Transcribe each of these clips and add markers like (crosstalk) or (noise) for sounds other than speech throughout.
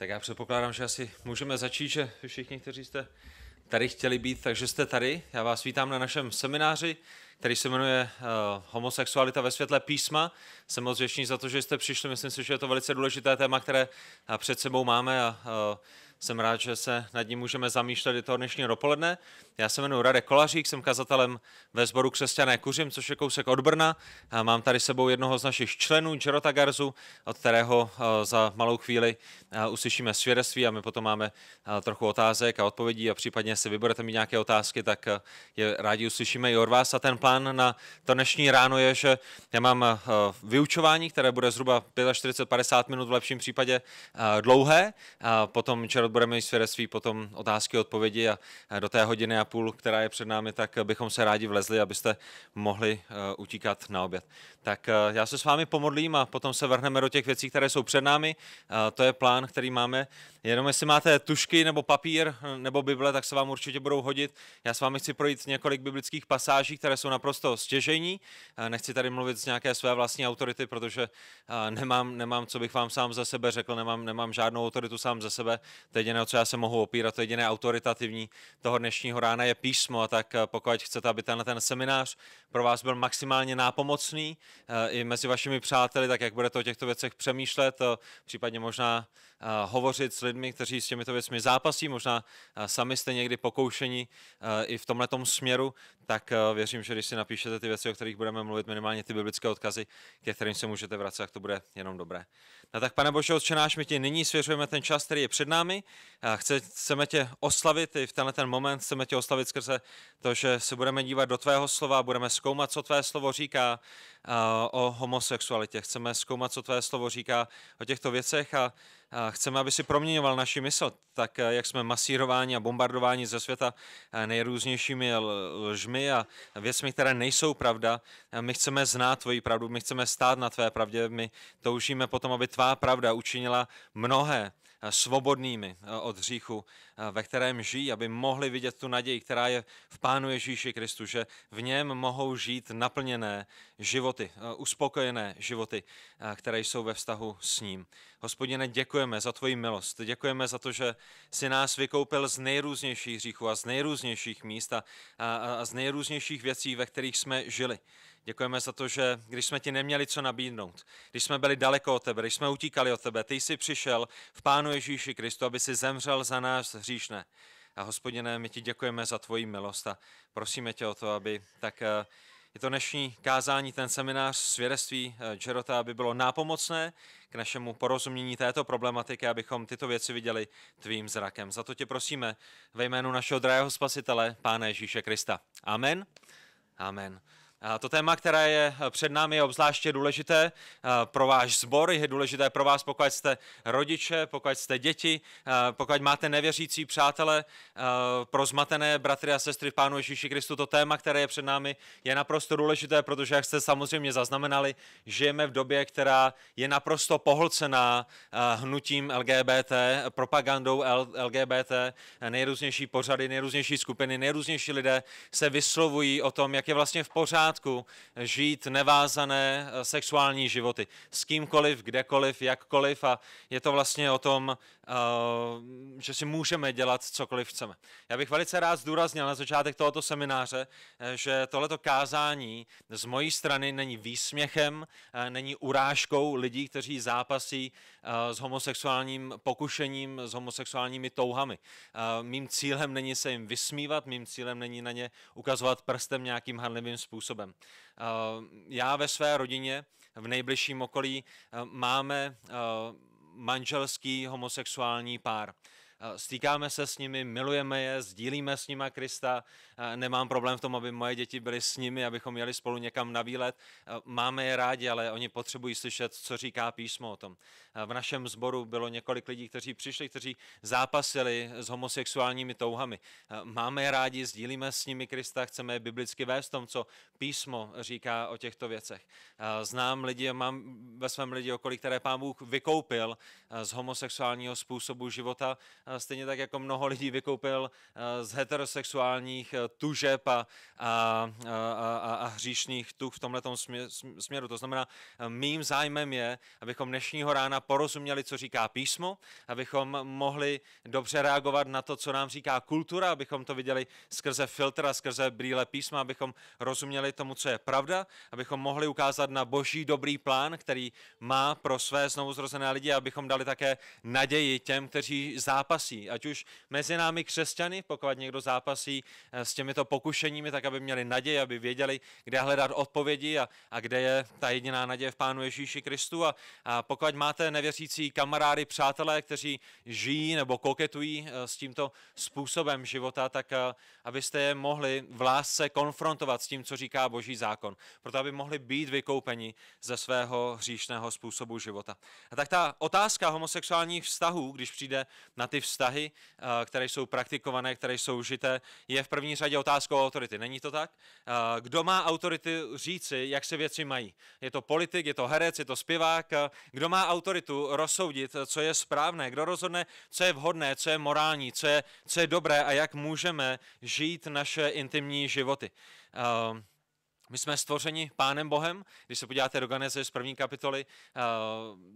Tak já předpokládám, že asi můžeme začít, že všichni, kteří jste tady chtěli být, takže jste tady. Já vás vítám na našem semináři, který se jmenuje eh, Homosexualita ve světle písma. Jsem moc za to, že jste přišli. Myslím si, že je to velice důležité téma, které eh, před sebou máme a eh, jsem rád, že se nad ním můžeme zamýšlet i toho dnešního dopoledne. Já se jmenuji Radek Kolařík, jsem kazatelem ve sboru Křesťané Kuřim, což je kousek od Brna. A mám tady sebou jednoho z našich členů, Jerota Garzu, od kterého eh, za malou chvíli eh, uslyšíme svědectví a my potom máme eh, trochu otázek a odpovědí a případně vy budete mi nějaké otázky, tak je rádi uslyšíme i od vás. A ten plán na to dnešní ráno je, že já mám vyučování, které bude zhruba 45-50 minut v lepším případě dlouhé. Potom čerot budeme mít svědectví potom otázky, odpovědi a do té hodiny a půl, která je před námi, tak eh, bychom se rádi vlezli, abyste mohli eh, utíkat na oběd. Tak eh, já se s vámi pomodlím a potom se vrhneme do těch věcí, které jsou před námi. To je plán, který máme. Jenom jestli máte tušky nebo papír nebo Bible, tak se vám určitě budou hodit. Já s vámi chci projít několik biblických pasáží, které jsou naprosto stěžení. Nechci tady mluvit z nějaké své vlastní autority, protože nemám, nemám co bych vám sám za sebe řekl, nemám, nemám žádnou autoritu sám za sebe. Teď jediné, co já se mohu opírat, to jediné autoritativní toho dnešního rána je písmo, a tak eh, pokud chcete, aby tenhle ten seminář pro vás byl maximálně nápomocný eh, i mezi vašimi přáteli, tak jak budete o těchto věcech přemýšlet, eh, případně možná hovořit s lidmi, kteří s těmito věcmi zápasí, možná sami jste někdy pokoušeni i v tomhle směru, tak věřím, že když si napíšete ty věci, o kterých budeme mluvit, minimálně ty biblické odkazy, ke kterým se můžete vracet, tak to bude jenom dobré. No tak, pane Bože, odčenáš, my ti nyní svěřujeme ten čas, který je před námi. chceme tě oslavit i v tenhle ten moment, chceme tě oslavit skrze to, že se budeme dívat do tvého slova, budeme zkoumat, co tvé slovo říká o homosexualitě. Chceme zkoumat, co tvé slovo říká o těchto věcech a chceme, aby si proměňoval naši mysl, tak eh, jak jsme masírováni a bombardováni ze světa eh, nejrůznějšími lžmi a věcmi, které nejsou pravda, my chceme znát tvoji pravdu, my chceme stát na tvé pravdě, my toužíme potom, aby tvá pravda učinila mnohé svobodnými eh, od hříchu, eh, ve kterém žijí, aby mohli vidět tu naději, která je v Pánu Ježíši Kristu, že v něm mohou žít naplněné životy, eh, uspokojené životy, které jsou ve vztahu s ním. Hospodine, děkujeme za tvoji milost, děkujeme za to, že si nás vykoupil z nejrůznějších hříchů a z nejrůznějších míst a, a, a z nejrůznějších věcí, ve kterých jsme žili. Děkujeme za to, že když jsme ti neměli co nabídnout, když jsme byli daleko od tebe, když jsme utíkali od tebe, ty jsi přišel v Pánu Ježíši Kristu, aby si zemřel za nás hříšné. A hospodine, my ti děkujeme za tvoji milost a prosíme tě o to, aby tak eh, je to dnešní kázání, ten seminář svědectví eh, čerota, aby bylo nápomocné k našemu porozumění této problematiky, abychom tyto věci viděli tvým zrakem. Za to tě prosíme ve jménu našeho drahého spasitele, Pána Ježíše Krista. Amen. Amen. To téma, které je před námi, je obzvláště důležité pro váš sbor, je důležité pro vás, pokud jste rodiče, pokud jste děti, pokud máte nevěřící přátele, pro zmatené bratry a sestry v Pánu Ježíši Kristu. To téma, které je před námi, je naprosto důležité, protože, jak jste samozřejmě zaznamenali, žijeme v době, která je naprosto pohlcená hnutím LGBT, propagandou LGBT, nejrůznější pořady, nejrůznější skupiny, nejrůznější lidé se vyslovují o tom, jak je vlastně v pořádku pořádku žít nevázané eh, sexuální životy s kýmkoliv, kdekoliv, jakkoliv a je to vlastně o tom Eh, že si můžeme dělat cokoliv chceme. Já bych velice rád zdůraznil na začátek tohoto semináře, eh, že tohleto kázání z mojí strany není výsměchem, eh, není urážkou lidí, kteří zápasí s homosexuálním pokušením, s homosexuálními touhami. mým cílem není se jim vysmívat, mým cílem není na ně ukazovat prstem nějakým hanlivým způsobem. já ve své rodině v nejbližším okolí máme manželský homosexuální pár. Eh, stýkáme se s nimi, milujeme je, sdílíme s nima Krista, eh, nemám problém v tom, aby moje děti byly s nimi, abychom jeli spolu někam na výlet. Eh, máme je rádi, ale oni potřebují slyšet, co říká písmo o tom v našem sboru bylo několik lidí, kteří přišli, kteří zápasili s homosexuálními touhami. Máme je rádi, sdílíme s nimi Krista, chceme je biblicky vést tom, co písmo říká o těchto věcech. Znám lidi, mám ve svém lidi okolí, které pán Bůh vykoupil z homosexuálního způsobu života, stejně tak jako mnoho lidí vykoupil z heterosexuálních e, tužeb a, a, a, a, a hříšných tuch v tomhle směru. To znamená, e, mým zájmem je, abychom dnešního rána porozuměli, co říká písmo, abychom mohli dobře reagovat na to, co nám říká kultura, abychom to viděli skrze filtr a skrze brýle písma, abychom rozuměli tomu, co je pravda, abychom mohli ukázat na boží dobrý plán, který má pro své znovuzrozené lidi, abychom dali také naději těm, kteří zápasí, ať už mezi námi křesťany, pokud někdo zápasí eh, s těmito pokušeními, tak aby měli naději, aby věděli, kde hledat odpovědi a, a kde je ta jediná naděje v Pánu Ježíši Kristu. A, a pokud máte nevěřící kamarády, přátelé, kteří žijí nebo koketují eh, s tímto způsobem života, tak eh, abyste je mohli v lásce konfrontovat s tím, co říká Boží zákon, proto aby mohli být vykoupeni ze svého hříšného způsobu života. A tak ta otázka homosexuálních vztahů, když přijde na ty vztahy, eh, které jsou praktikované, které jsou žité, je v první řadě otázkou autority. Není to tak? Kdo má autority říci, jak se věci mají? Je to politik, je to herec, je to zpěvák? Kdo má autority? autoritu rozsoudit, co je správné, kdo rozhodne, co je vhodné, co je morální, co je, co je dobré a jak můžeme žít naše intimní životy. Uh, my jsme stvořeni Pánem Bohem. Když se podíváte do Ganeze z první kapitoly, eh,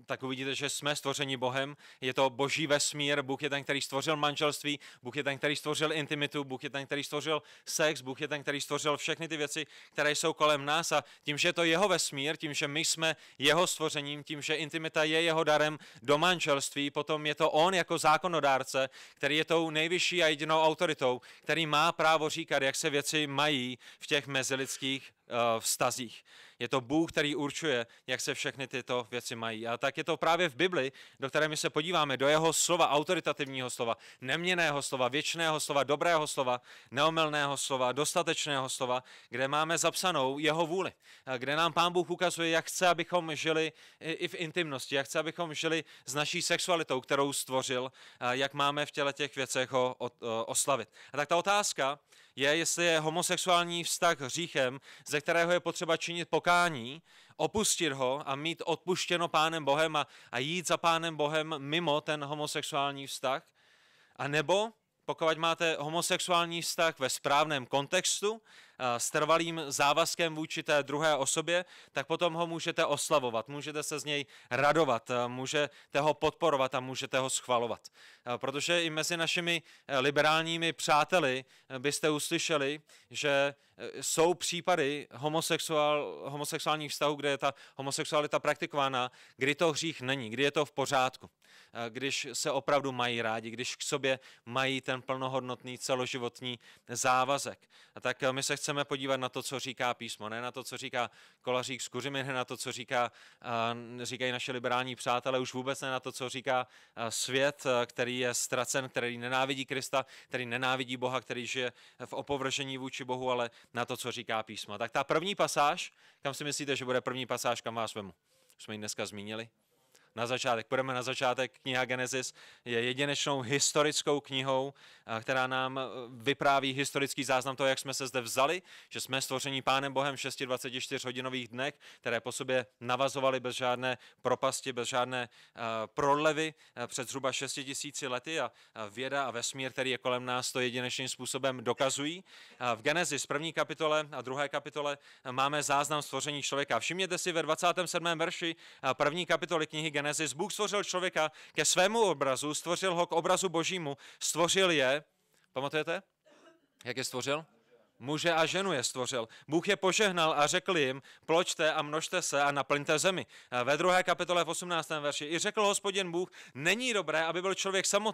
tak uvidíte, že jsme stvořeni Bohem. Je to boží vesmír, Bůh je ten, který stvořil manželství, Bůh je ten, který stvořil intimitu, Bůh je ten, který stvořil sex, Bůh je ten, který stvořil všechny ty věci, které jsou kolem nás. A tím, že je to jeho vesmír, tím, že my jsme jeho stvořením, tím, že intimita je jeho darem do manželství, potom je to on jako zákonodárce, který je tou nejvyšší a jedinou autoritou, který má právo říkat, jak se věci mají v těch mezilidských Eh, vztazích. Je to Bůh, který určuje, jak se všechny tyto věci mají. A tak je to právě v Bibli, do které my se podíváme, do jeho slova, autoritativního slova, neměného slova, věčného slova, dobrého slova, neomylného slova, dostatečného slova, kde máme zapsanou jeho vůli, kde nám Pán Bůh ukazuje, jak chce, abychom žili i v intimnosti, jak chce, abychom žili s naší sexualitou, kterou stvořil, jak máme v těle těch věcech ho oslavit. A tak ta otázka je, jestli je homosexuální vztah hříchem, ze kterého je potřeba činit pokoj pokání, opustit ho a mít odpuštěno Pánem Bohem a, a jít za Pánem Bohem mimo ten homosexuální vztah, a nebo pokud máte homosexuální vztah ve správném kontextu, eh, s trvalým závazkem vůči té druhé osobě, tak potom ho můžete oslavovat, můžete se z něj radovat, eh, můžete ho podporovat a můžete ho schvalovat. Eh, protože i mezi našimi liberálními přáteli byste uslyšeli, že jsou případy homosexuál, homosexuálních vztahů, kde je ta homosexualita praktikována, kdy to hřích není, kdy je to v pořádku. Eh, když se opravdu mají rádi, když k sobě mají ten plnohodnotný celoživotní závazek. A tak eh, my se chceme podívat na to, co říká písmo, ne na to, co říká Kolařík z ne na to, co říká, eh, říkají naše liberální přátelé, už vůbec ne na to, co říká svět, který je ztracen, který nenávidí Krista, který nenávidí Boha, který žije v opovržení vůči Bohu, ale na to, co říká písmo. Tak ta první pasáž, kam si myslíte, že bude první pasáž, kam vás vemu? Už jsme ji dneska zmínili na začátek. Půjdeme na začátek. Kniha Genesis je jedinečnou historickou knihou, eh, která nám eh, vypráví historický záznam toho, jak jsme se zde vzali, že jsme stvoření Pánem Bohem v 624 hodinových dnech, které po sobě navazovaly bez žádné propasti, bez žádné eh, prolevy před zhruba 6 tisíci lety a věda a vesmír, který je kolem nás, to jedinečným způsobem dokazují. V Genesis první kapitole a druhé kapitole máme záznam stvoření člověka. Všimněte si ve 27. verši první kapitoly knihy Genesis Genesis, Bůh stvořil člověka ke svému obrazu, stvořil ho k obrazu božímu, stvořil je, pamatujete, jak je stvořil? Muže a ženu je stvořil. Bůh je požehnal a řekl jim, pločte a množte se a naplňte zemi. A ve druhé kapitole v 18. verši i řekl hospodin Bůh, není dobré, aby byl člověk samotný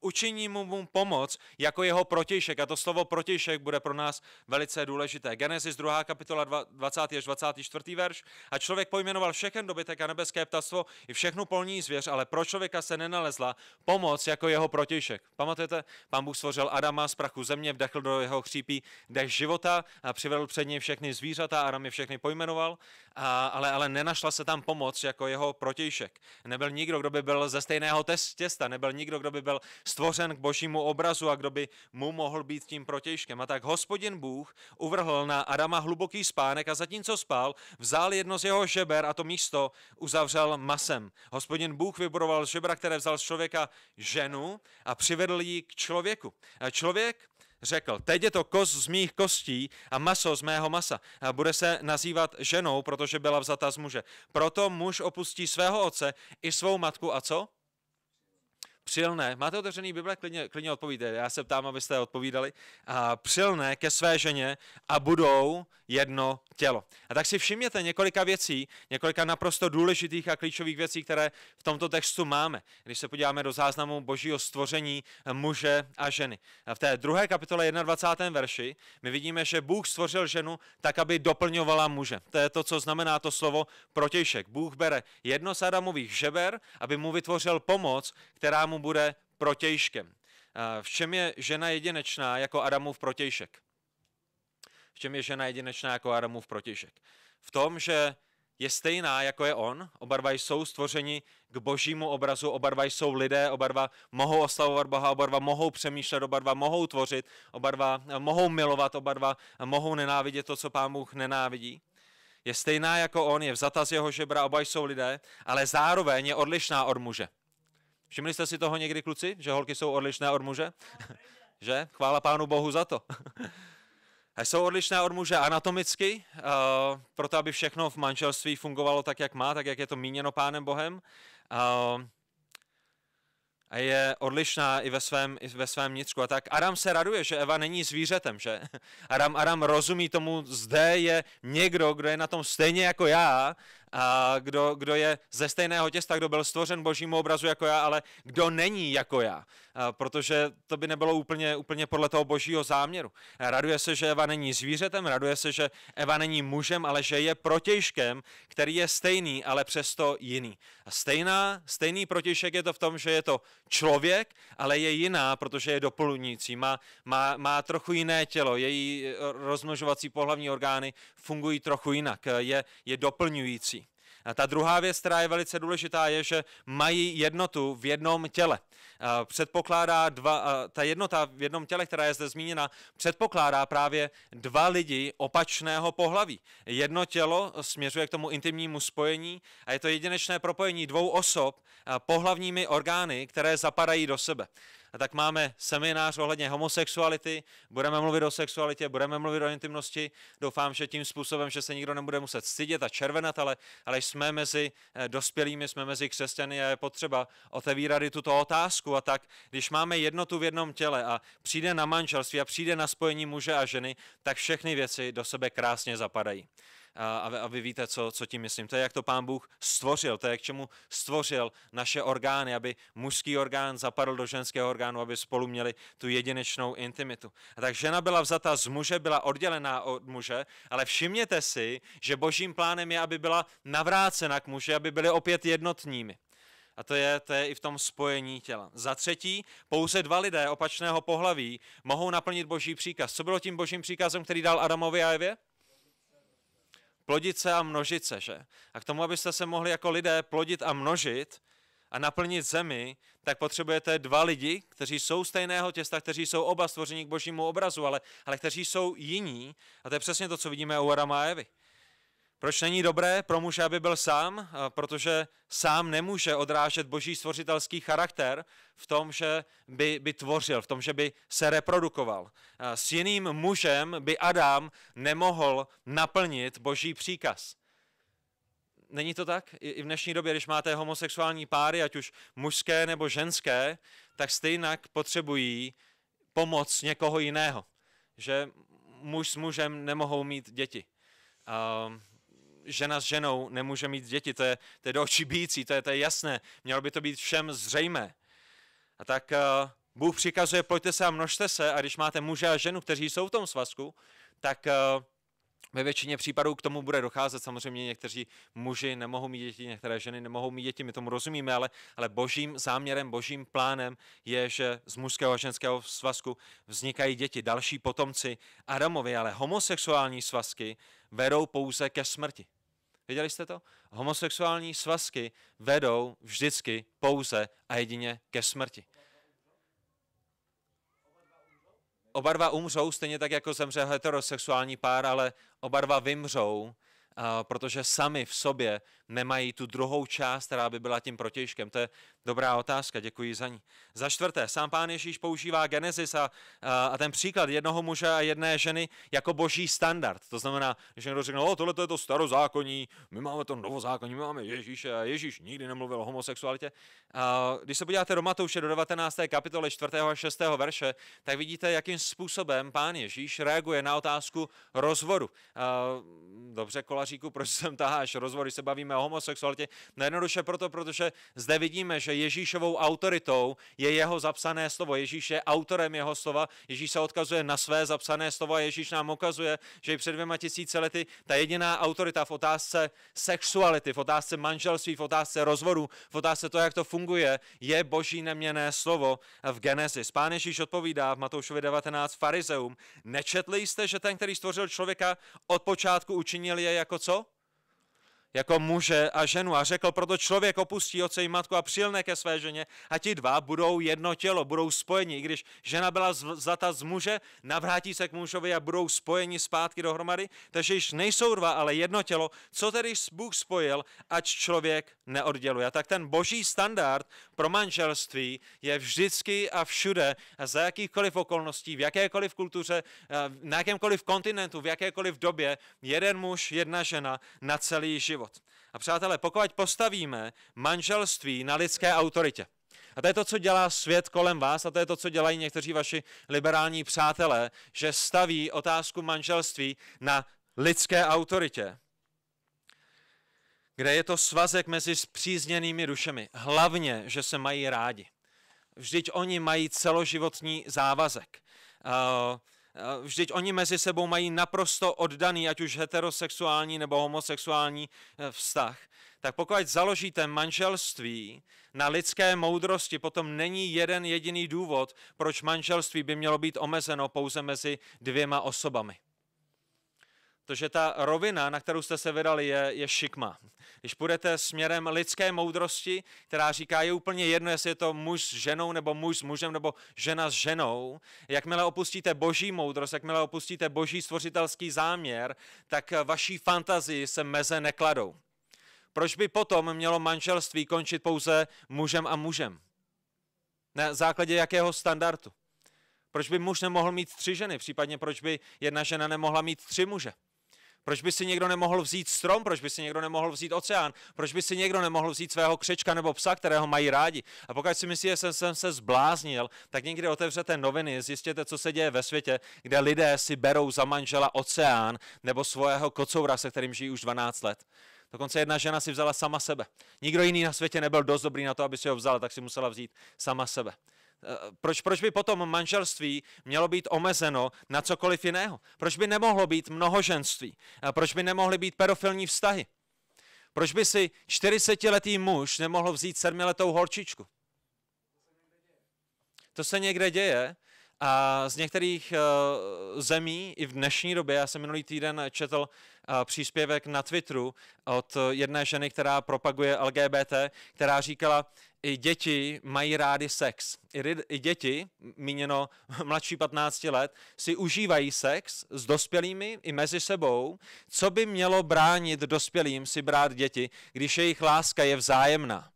učiní mu, mu pomoc jako jeho protějšek. A to slovo protějšek bude pro nás velice důležité. Genesis 2. kapitola 20 až 24. verš. A člověk pojmenoval všechen dobytek a nebeské ptastvo i všechnu polní zvěř, ale pro člověka se nenalezla pomoc jako jeho protějšek. Pamatujete, pán Bůh stvořil Adama z prachu země, vdechl do jeho chřípí dech života a přivedl před ně všechny zvířata, a Aram je všechny pojmenoval, a, ale, ale nenašla se tam pomoc jako jeho protějšek. Nebyl nikdo, kdo by byl ze stejného těsta, nebyl nikdo, kdo by byl stvořen k božímu obrazu a kdo by mu mohl být tím protějškem. A tak hospodin Bůh uvrhl na Adama hluboký spánek a zatímco spal, vzal jedno z jeho žeber a to místo uzavřel masem. Hospodin Bůh vybudoval žebra, které vzal z člověka ženu a přivedl ji k člověku. A člověk řekl, teď je to kost z mých kostí a maso z mého masa. A bude se nazývat ženou, protože byla vzata z muže. Proto muž opustí svého otce i svou matku a co? přilne, máte otevřený Bible, klidně, klidně odpovíte, já se ptám, abyste odpovídali, a přilne ke své ženě a budou jedno tělo. A tak si všimněte několika věcí, několika naprosto důležitých a klíčových věcí, které v tomto textu máme, když se podíváme do záznamu božího stvoření muže a ženy. A v té druhé kapitole 21. verši my vidíme, že Bůh stvořil ženu tak, aby doplňovala muže. To je to, co znamená to slovo protějšek. Bůh bere jedno z Adamových žeber, aby mu vytvořil pomoc, která mu bude protějškem. Eh, v čem je žena jedinečná jako Adamův protějšek? V čem je žena jedinečná jako Adamův protějšek? V tom, že je stejná, jako je on. Oba dva jsou stvořeni k božímu obrazu, oba dva jsou lidé, oba dva mohou oslavovat Boha, oba dva mohou přemýšlet, oba dva mohou tvořit, oba dva eh, mohou milovat, oba dva eh, mohou nenávidět to, co pán Bůh nenávidí. Je stejná jako on, je vzata z jeho žebra, oba jsou lidé, ale zároveň je odlišná od muže. Všimli jste si toho někdy, kluci, že holky jsou odlišné od muže? (laughs) že? Chvála Pánu Bohu za to. (laughs) jsou odlišné od muže anatomicky, uh, proto aby všechno v manželství fungovalo tak, jak má, tak, jak je to míněno Pánem Bohem. Uh, a je odlišná i ve svém, i ve svém vnitřku. A tak Adam se raduje, že Eva není zvířetem, že? (laughs) Adam, Adam rozumí tomu, zde je někdo, kdo je na tom stejně jako já a kdo, kdo je ze stejného těsta, kdo byl stvořen božímu obrazu jako já, ale kdo není jako já, a protože to by nebylo úplně, úplně podle toho božího záměru. A raduje se, že Eva není zvířetem, raduje se, že Eva není mužem, ale že je protějškem, který je stejný, ale přesto jiný. A stejná, stejný protějšek je to v tom, že je to člověk, ale je jiná, protože je doplňující, má, má, má trochu jiné tělo, její rozmnožovací pohlavní orgány fungují trochu jinak, je, je doplňující. A ta druhá věc, která je velice důležitá, je, že mají jednotu v jednom těle. Předpokládá dva, ta jednota v jednom těle, která je zde zmíněna, předpokládá právě dva lidi opačného pohlaví. Jedno tělo směřuje k tomu intimnímu spojení a je to jedinečné propojení dvou osob pohlavními orgány, které zapadají do sebe tak máme seminář ohledně homosexuality, budeme mluvit o sexualitě, budeme mluvit o intimnosti. Doufám, že tím způsobem, že se nikdo nebude muset stydět a červenat, ale, ale jsme mezi eh, dospělými, jsme mezi křesťany a je potřeba otevírat i tuto otázku. A tak, když máme jednotu v jednom těle a přijde na manželství a přijde na spojení muže a ženy, tak všechny věci do sebe krásně zapadají a, a vy víte, co, co tím myslím. To je, jak to pán Bůh stvořil, to je, k čemu stvořil naše orgány, aby mužský orgán zapadl do ženského orgánu, aby spolu měli tu jedinečnou intimitu. A tak žena byla vzata z muže, byla oddělená od muže, ale všimněte si, že božím plánem je, aby byla navrácena k muži, aby byli opět jednotními. A to je, to je i v tom spojení těla. Za třetí, pouze dva lidé opačného pohlaví mohou naplnit boží příkaz. Co bylo tím božím příkazem, který dal Adamovi a Evě? se a se, že? A k tomu, abyste se mohli jako lidé plodit a množit a naplnit zemi, tak potřebujete dva lidi, kteří jsou stejného těsta, kteří jsou oba stvoření k božímu obrazu, ale, ale kteří jsou jiní. A to je přesně to, co vidíme u Adama a Evy. Proč není dobré pro muže, aby byl sám? Eh, protože sám nemůže odrážet boží stvořitelský charakter v tom, že by, by tvořil, v tom, že by se reprodukoval. Eh, s jiným mužem by Adam nemohl naplnit boží příkaz. Není to tak? I v dnešní době, když máte homosexuální páry, ať už mužské nebo ženské, tak stejně potřebují pomoc někoho jiného. Že muž s mužem nemohou mít děti. Ehm, žena s ženou nemůže mít děti, to je, to je do očí bící, to je, to je jasné, mělo by to být všem zřejmé. A tak uh, Bůh přikazuje, pojďte se a množte se a když máte muže a ženu, kteří jsou v tom svazku, tak uh, ve většině případů k tomu bude docházet. Samozřejmě někteří muži nemohou mít děti, některé ženy nemohou mít děti, my tomu rozumíme, ale, ale božím záměrem, božím plánem je, že z mužského a ženského svazku vznikají děti, další potomci Adamovi, ale homosexuální svazky vedou pouze ke smrti. Věděli jste to? Homosexuální svazky vedou vždycky pouze a jedině ke smrti. Oba dva umřou, stejně tak jako zemře heterosexuální pár, ale oba dva vymřou, protože sami v sobě nemají tu druhou část, která by byla tím protějškem? To je dobrá otázka, děkuji za ní. Za čtvrté, sám pán Ježíš používá Genesis a, a, a ten příklad jednoho muže a jedné ženy jako boží standard. To znamená, že někdo řekne, o, tohle to je to starozákonní, my máme to novozákonní, my máme Ježíše a Ježíš nikdy nemluvil o homosexualitě. A, když se podíváte do Matouše do 19. kapitoly 4. a 6. verše, tak vidíte, jakým způsobem pán Ježíš reaguje na otázku rozvodu. A, dobře, kolaříku, proč sem taháš rozvody, se bavíme o homosexualitě. No jednoduše proto, protože zde vidíme, že Ježíšovou autoritou je jeho zapsané slovo. Ježíš je autorem jeho slova, Ježíš se odkazuje na své zapsané slovo a Ježíš nám ukazuje, že i před dvěma tisíce lety ta jediná autorita v otázce sexuality, v otázce manželství, v otázce rozvodu, v otázce to, jak to funguje, je boží neměné slovo v Genesis. Pán Ježíš odpovídá v Matoušovi 19 farizeum, nečetli jste, že ten, který stvořil člověka, od počátku učinil je jako co? jako muže a ženu a řekl, proto člověk opustí oce i matku a přilne ke své ženě a ti dva budou jedno tělo, budou spojeni. I když žena byla zlata z muže, navrátí se k mužovi a budou spojeni zpátky dohromady, takže již nejsou dva, ale jedno tělo. Co tedy Bůh spojil, ať člověk neodděluje? A tak ten boží standard pro manželství je vždycky a všude, a za jakýchkoliv okolností, v jakékoliv kultuře, na jakémkoliv kontinentu, v jakékoliv době, jeden muž, jedna žena na celý život život. A přátelé, pokud postavíme manželství na lidské autoritě, a to je to, co dělá svět kolem vás, a to je to, co dělají někteří vaši liberální přátelé, že staví otázku manželství na lidské autoritě, kde je to svazek mezi spřízněnými dušemi. Hlavně, že se mají rádi. Vždyť oni mají celoživotní závazek. Uh, Eh, vždyť oni mezi sebou mají naprosto oddaný, ať už heterosexuální nebo homosexuální eh, vztah. Tak pokud založíte manželství na lidské moudrosti, potom není jeden jediný důvod, proč manželství by mělo být omezeno pouze mezi dvěma osobami protože ta rovina, na kterou jste se vydali, je, je šikma. Když půjdete směrem lidské moudrosti, která říká, je úplně jedno, jestli je to muž s ženou, nebo muž s mužem, nebo žena s ženou, jakmile opustíte boží moudrost, jakmile opustíte boží stvořitelský záměr, tak vaší fantazii se meze nekladou. Proč by potom mělo manželství končit pouze mužem a mužem? Na základě jakého standardu? Proč by muž nemohl mít tři ženy, případně proč by jedna žena nemohla mít tři muže? Proč by si někdo nemohl vzít strom, proč by si někdo nemohl vzít oceán, proč by si někdo nemohl vzít svého křečka nebo psa, kterého mají rádi. A pokud si myslíte, že jsem, jsem se zbláznil, tak někdy otevřete noviny, zjistěte, co se děje ve světě, kde lidé si berou za manžela oceán nebo svého kocoura, se kterým žijí už 12 let. Dokonce jedna žena si vzala sama sebe. Nikdo jiný na světě nebyl dost dobrý na to, aby si ho vzala, tak si musela vzít sama sebe. Eh, proč, proč by potom manželství mělo být omezeno na cokoliv jiného? Proč by nemohlo být mnohoženství? Eh, proč by nemohly být pedofilní vztahy? Proč by si 40-letý muž nemohl vzít sedmiletou holčičku? To se někde děje a z některých uh, zemí i v dnešní době, já jsem minulý týden četl uh, příspěvek na Twitteru od jedné ženy, která propaguje LGBT, která říkala, i děti mají rády sex. I, i děti, míněno (laughs) mladší 15 let, si užívají sex s dospělými i mezi sebou. Co by mělo bránit dospělým si brát děti, když jejich láska je vzájemná?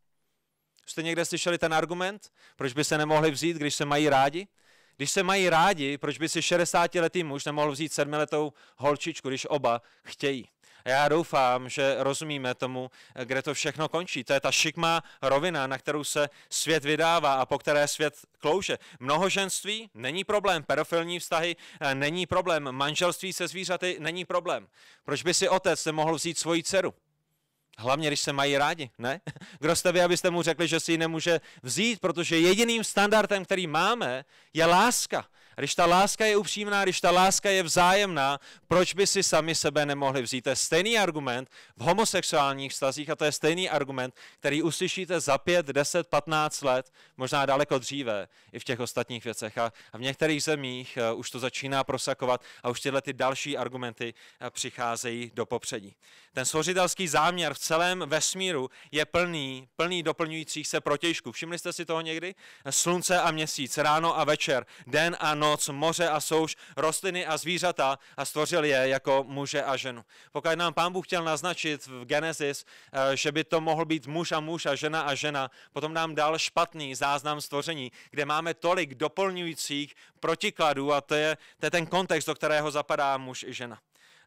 Jste někde slyšeli ten argument? Proč by se nemohli vzít, když se mají rádi? Když se mají rádi, proč by si 60-letý muž nemohl vzít sedmiletou holčičku, když oba chtějí? Já doufám, že rozumíme tomu, kde to všechno končí. To je ta šikma rovina, na kterou se svět vydává a po které svět klouže. Mnohoženství není problém, pedofilní vztahy eh, není problém, manželství se zvířaty není problém. Proč by si otec nemohl vzít svoji dceru? Hlavně, když se mají rádi, ne? (laughs) Kdo jste vy, abyste mu řekli, že si ji nemůže vzít, protože jediným standardem, který máme, je láska. Když ta láska je upřímná, když ta láska je vzájemná, proč by si sami sebe nemohli vzít? To je stejný argument v homosexuálních vztazích a to je stejný argument, který uslyšíte za 5, 10, 15 let, možná daleko dříve i v těch ostatních věcech. A v některých zemích eh, už to začíná prosakovat a už tyhle ty další argumenty eh, přicházejí do popředí. Ten složitelský záměr v celém vesmíru je plný, plný doplňujících se protějšků. Všimli jste si toho někdy? Slunce a měsíc, ráno a večer, den a noc noc, moře a souš, rostliny a zvířata a stvořil je jako muže a ženu. Pokud nám pán Bůh chtěl naznačit v Genesis, eh, že by to mohl být muž a muž a žena a žena, potom nám dal špatný záznam stvoření, kde máme tolik doplňujících protikladů a to je, to je ten kontext, do kterého zapadá muž i žena.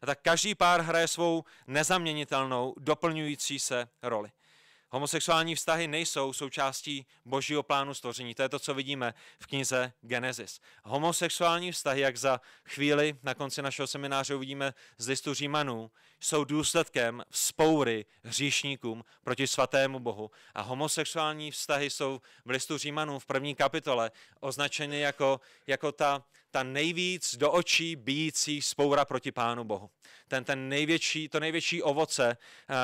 A tak každý pár hraje svou nezaměnitelnou, doplňující se roli. Homosexuální vztahy nejsou součástí božího plánu stvoření. To je to, co vidíme v knize Genesis. Homosexuální vztahy, jak za chvíli na konci našeho semináře uvidíme z listu Římanů, jsou důsledkem spoury hříšníkům proti svatému Bohu. A homosexuální vztahy jsou v listu Římanů v první kapitole označeny jako, jako ta, ta nejvíc do očí bíjící spoura proti Pánu Bohu. Ten, ten největší, to největší ovoce,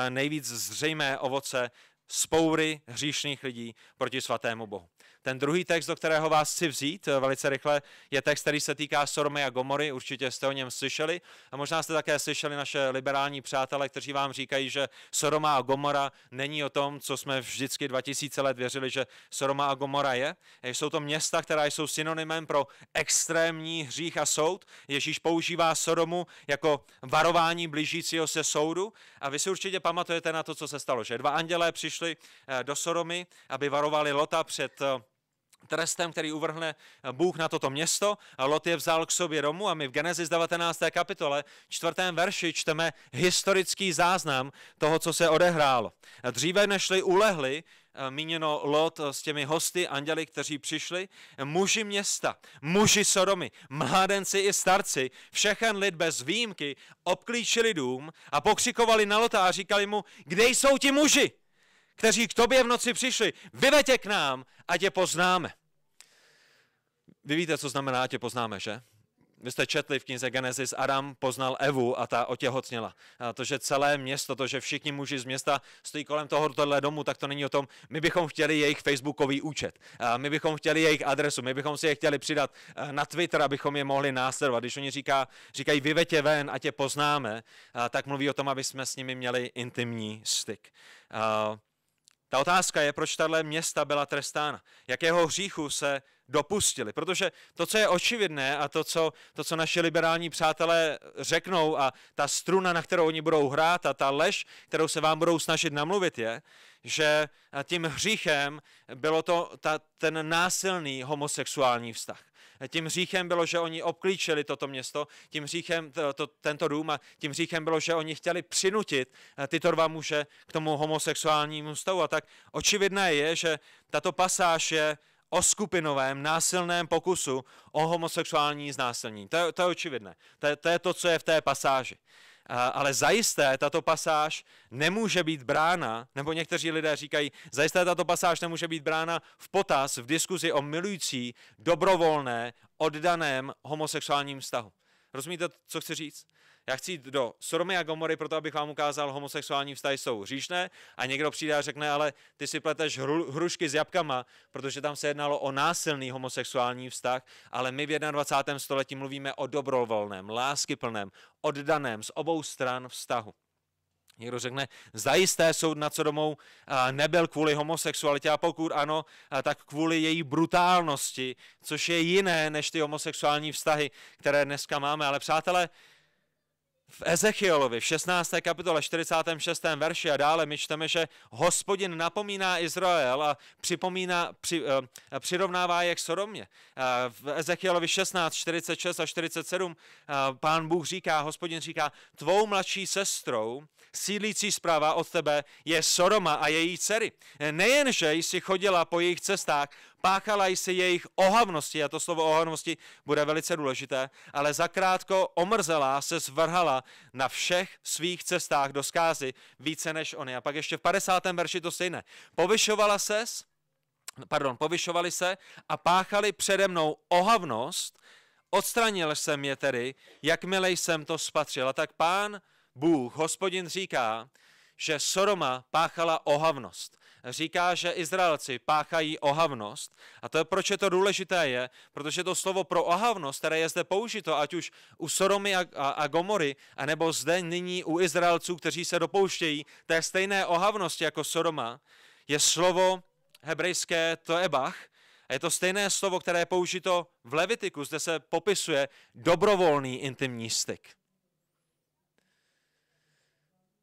eh, nejvíc zřejmé ovoce spoury hříšných lidí proti svatému Bohu. Ten druhý text, do kterého vás chci vzít eh, velice rychle, je text, který se týká Sormy a Gomory. Určitě jste o něm slyšeli. A možná jste také slyšeli naše liberální přátelé, kteří vám říkají, že Soroma a Gomora není o tom, co jsme vždycky 2000 let věřili, že Soroma a Gomora je. Jsou to města, která jsou synonymem pro extrémní hřích a soud. Ježíš používá Soromu jako varování blížícího se soudu. A vy si určitě pamatujete na to, co se stalo, že dva andělé přišli eh, do Soromy, aby varovali Lota před eh, trestem, který uvrhne eh, Bůh na toto město. Lot je vzal k sobě domů a my v Genesis 19. kapitole 4. verši čteme historický záznam toho, co se odehrálo. Eh, Dříve nešli, ulehli, eh, míněno Lot s těmi hosty, anděli, kteří přišli, muži města, muži Sodomy, mládenci i starci, všechen lid bez výjimky obklíčili dům a pokřikovali na Lota a říkali mu, kde jsou ti muži? kteří k tobě v noci přišli, vyvetě k nám, ať je poznáme. Vy víte, co znamená, ať je poznáme, že? Vy jste četli v knize Genesis, Adam poznal Evu a ta otěhotněla. A to, že celé město, to, že všichni muži z města stojí kolem tohohle domu, tak to není o tom, my bychom chtěli jejich facebookový účet, a my bychom chtěli jejich adresu, my bychom si je chtěli přidat eh, na Twitter, abychom je mohli následovat. Když oni říká, říkají, vyvetě ven a tě poznáme, a tak mluví o tom, aby jsme s nimi měli intimní styk. A ta otázka je, proč tahle města byla trestána, jakého hříchu se dopustili. Protože to, co je očividné a to co, to, co naši liberální přátelé řeknou a ta struna, na kterou oni budou hrát a ta lež, kterou se vám budou snažit namluvit, je, že tím hříchem bylo to ta, ten násilný homosexuální vztah. Tím hříchem bylo, že oni obklíčili toto město, tím hříchem to, to, tento dům a tím hříchem bylo, že oni chtěli přinutit eh, tyto dva muže k tomu homosexuálnímu stavu. A tak očividné je, že tato pasáž je o skupinovém násilném pokusu o homosexuální znásilnění. To, je, to je očividné. To, je, to je to, co je v té pasáži. ale zajisté tato pasáž nemůže být brána, nebo někteří lidé říkají, zajisté tato pasáž nemůže být brána v potaz v diskuzi o milující, dobrovolné, oddaném homosexuálním vztahu. Rozumíte, co chci říct? Já chci jít do Sodomy a Gomory proto, abych vám ukázal, homosexuální vztahy jsou říšné a někdo přijde a řekne, ale ty si pleteš hru, hrušky s jabkama, protože tam se jednalo o násilný homosexuální vztah, ale my v 21. století mluvíme o dobrovolném, láskyplném, oddaném z obou stran vztahu. Někdo řekne, zajisté soud nad Sodomou nebyl kvůli homosexualitě a pokud ano, tak kvůli její brutálnosti, což je jiné než ty homosexuální vztahy, které dneska máme. Ale přátelé, v Ezechielovi v 16. kapitole 46. verši a dále my čteme, že hospodin napomíná Izrael a připomíná, při, eh, a přirovnává je k Sodomě. Eh, v Ezechielovi 16, 46 a 47 a eh, pán Bůh říká, hospodin říká, tvou mladší sestrou sídlící zpráva od tebe je Sodoma a její dcery. Nejenže jsi chodila po jejich cestách, Páchala jsi jejich ohavnosti, a to slovo ohavnosti bude velice důležité, ale zakrátko omrzela se zvrhala na všech svých cestách do skázy více než oni. A pak ještě v 50. verši to stejné. Povyšovala ses, pardon, povyšovali se a páchali přede mnou ohavnost, odstranil jsem je tedy, jakmile jsem to spatřil. A tak pán Bůh, hospodin říká, že Soroma páchala ohavnost. Říká, že Izraelci páchají ohavnost. A to je, proč je to důležité je, protože to slovo pro ohavnost, které je zde použito, ať už u Soromy a, a, a Gomory, anebo zde nyní u Izraelců, kteří se dopouštějí té stejné ohavnosti jako Soroma, je slovo hebrejské toebach, a je to stejné slovo, které je použito v Levitiku, zde se popisuje dobrovolný intimní styk.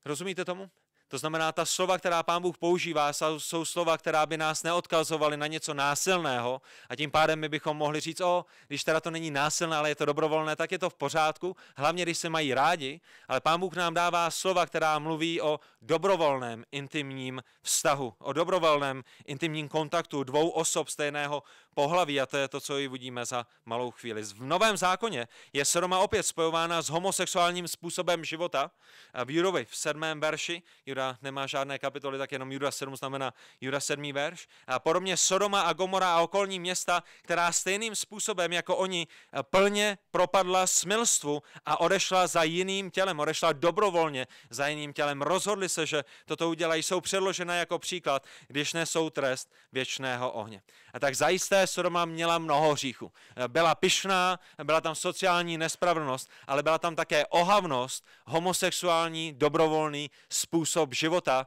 Rozumíte tomu? To znamená, ta slova, která pán Bůh používá, jsou slova, která by nás neodkazovaly na něco násilného a tím pádem my bychom mohli říct, o, když teda to není násilné, ale je to dobrovolné, tak je to v pořádku, hlavně když se mají rádi, ale pán Bůh nám dává slova, která mluví o dobrovolném intimním vztahu, o dobrovolném intimním kontaktu dvou osob stejného pohlaví a to je to, co ji vidíme za malou chvíli. V Novém zákoně je Sodoma opět spojována s homosexuálním způsobem života. V Jurovi v sedmém verši, Jura nemá žádné kapitoly, tak jenom Jura 7 znamená Jura 7. verš. A podobně Sodoma a Gomora a okolní města, která stejným způsobem jako oni plně propadla smilstvu a odešla za jiným tělem, odešla dobrovolně za jiným tělem. Rozhodli se, že toto udělají, jsou předložena jako příklad, když nesou trest věčného ohně. A tak zajisté Sodoma měla mnoho hříchů. Byla pyšná, byla tam sociální nespravedlnost, ale byla tam také ohavnost, homosexuální, dobrovolný způsob života.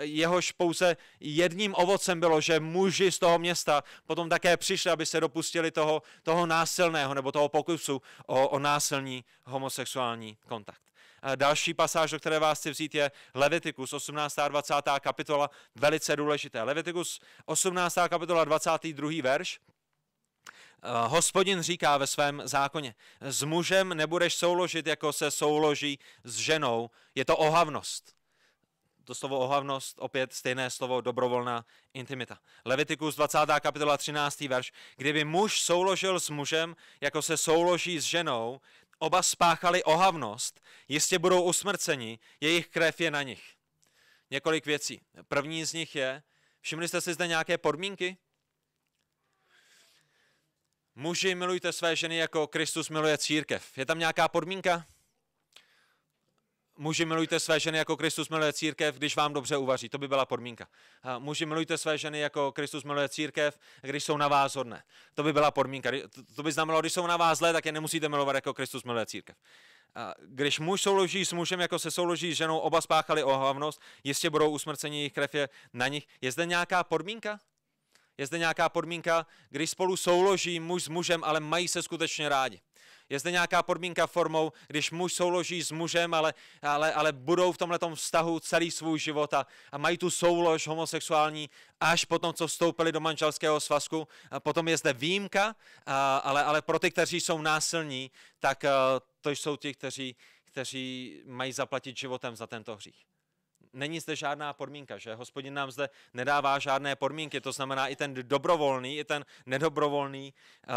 Jehož pouze jedním ovocem bylo, že muži z toho města potom také přišli, aby se dopustili toho, toho násilného nebo toho pokusu o, o násilný homosexuální kontakt. Další pasáž, do které vás chci vzít, je Levitikus 18. a 20. kapitola, velice důležité. Levitikus 18. kapitola 22. verš. Hospodin říká ve svém zákoně, s mužem nebudeš souložit, jako se souloží s ženou. Je to ohavnost. To slovo ohavnost, opět stejné slovo dobrovolná intimita. Levitikus 20. kapitola 13. verš. Kdyby muž souložil s mužem, jako se souloží s ženou, Oba spáchali ohavnost, jistě budou usmrceni, jejich krev je na nich. Několik věcí. První z nich je, všimli jste si zde nějaké podmínky? Muži milujte své ženy, jako Kristus miluje církev. Je tam nějaká podmínka? Muži milujte své ženy jako Kristus miluje církev, když vám dobře uvaří. To by byla podmínka. Muži milujte své ženy jako Kristus miluje církev, když jsou na vás hodné. To by byla podmínka. To by znamenalo, když jsou na vás zlé, tak je nemusíte milovat jako Kristus miluje církev. Když muž souloží s mužem, jako se souloží s ženou, oba spáchali ohavnost, jistě budou usmrcení jejich krev je na nich. Je zde nějaká podmínka? Je zde nějaká podmínka, když spolu souloží muž s mužem, ale mají se skutečně rádi? Je zde nějaká podmínka formou, když muž souloží s mužem, ale, ale, ale budou v tomhle vztahu celý svůj život a, a mají tu soulož homosexuální až potom, co vstoupili do manželského svazku. A potom je zde výjimka, a, ale, ale pro ty, kteří jsou násilní, tak a, eh, to jsou ti, kteří, kteří mají zaplatit životem za tento hřích není zde žádná podmínka, že? Hospodin nám zde nedává žádné podmínky, to znamená i ten dobrovolný, i ten nedobrovolný uh,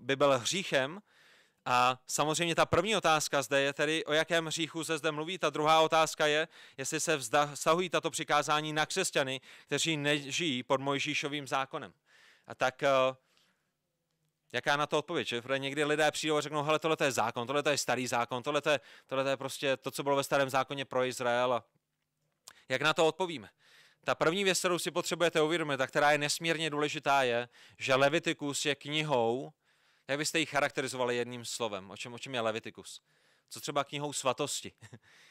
by byl hříchem, a samozřejmě ta první otázka zde je tedy, o jakém hříchu se zde mluví. Ta druhá otázka je, jestli se vztahují tato přikázání na křesťany, kteří nežijí pod Mojžíšovým zákonem. A tak eh, jaká na to odpověď? Že? Protože někdy lidé přijdou a řeknou, hele, tohle je zákon, tohle je starý zákon, tohle je, tohle je prostě to, co bylo ve starém zákoně pro Izrael. A jak na to odpovíme? Ta první věc, kterou si potřebujete uvědomit a která je nesmírně důležitá, je, že Levitikus je knihou, jak byste ji charakterizovali jedním slovem? O čem, o čem je Levitikus? Co třeba knihou svatosti?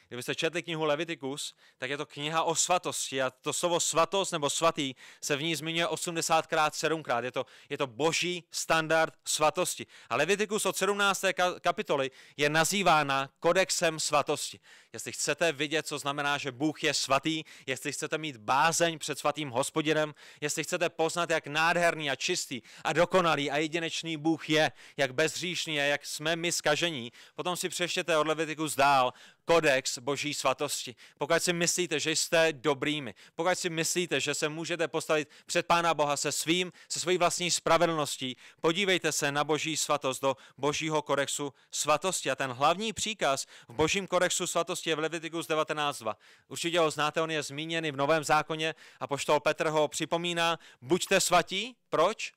Kdybyste četli knihu Levitikus, tak je to kniha o svatosti a to slovo svatost nebo svatý se v ní zmiňuje 80krát, 7krát. Je to, je to boží standard svatosti. A Levitikus od 17. kapitoly je nazývána kodexem svatosti. Jestli chcete vidět, co znamená, že Bůh je svatý, jestli chcete mít bázeň před svatým hospodinem, jestli chcete poznat, jak nádherný a čistý a dokonalý a jedinečný Bůh je, jak bezříšný a jak jsme my skažení, potom si přeštěte od Levitikus dál kodex boží svatosti. Pokud si myslíte, že jste dobrými, pokud si myslíte, že se můžete postavit před Pána Boha se svým, se svojí vlastní spravedlností, podívejte se na boží svatost do božího kodexu svatosti. A ten hlavní příkaz v božím kodexu svatosti je v Levitikus 19.2. Určitě ho znáte, on je zmíněný v Novém zákoně a poštol Petr ho připomíná, buďte svatí, proč?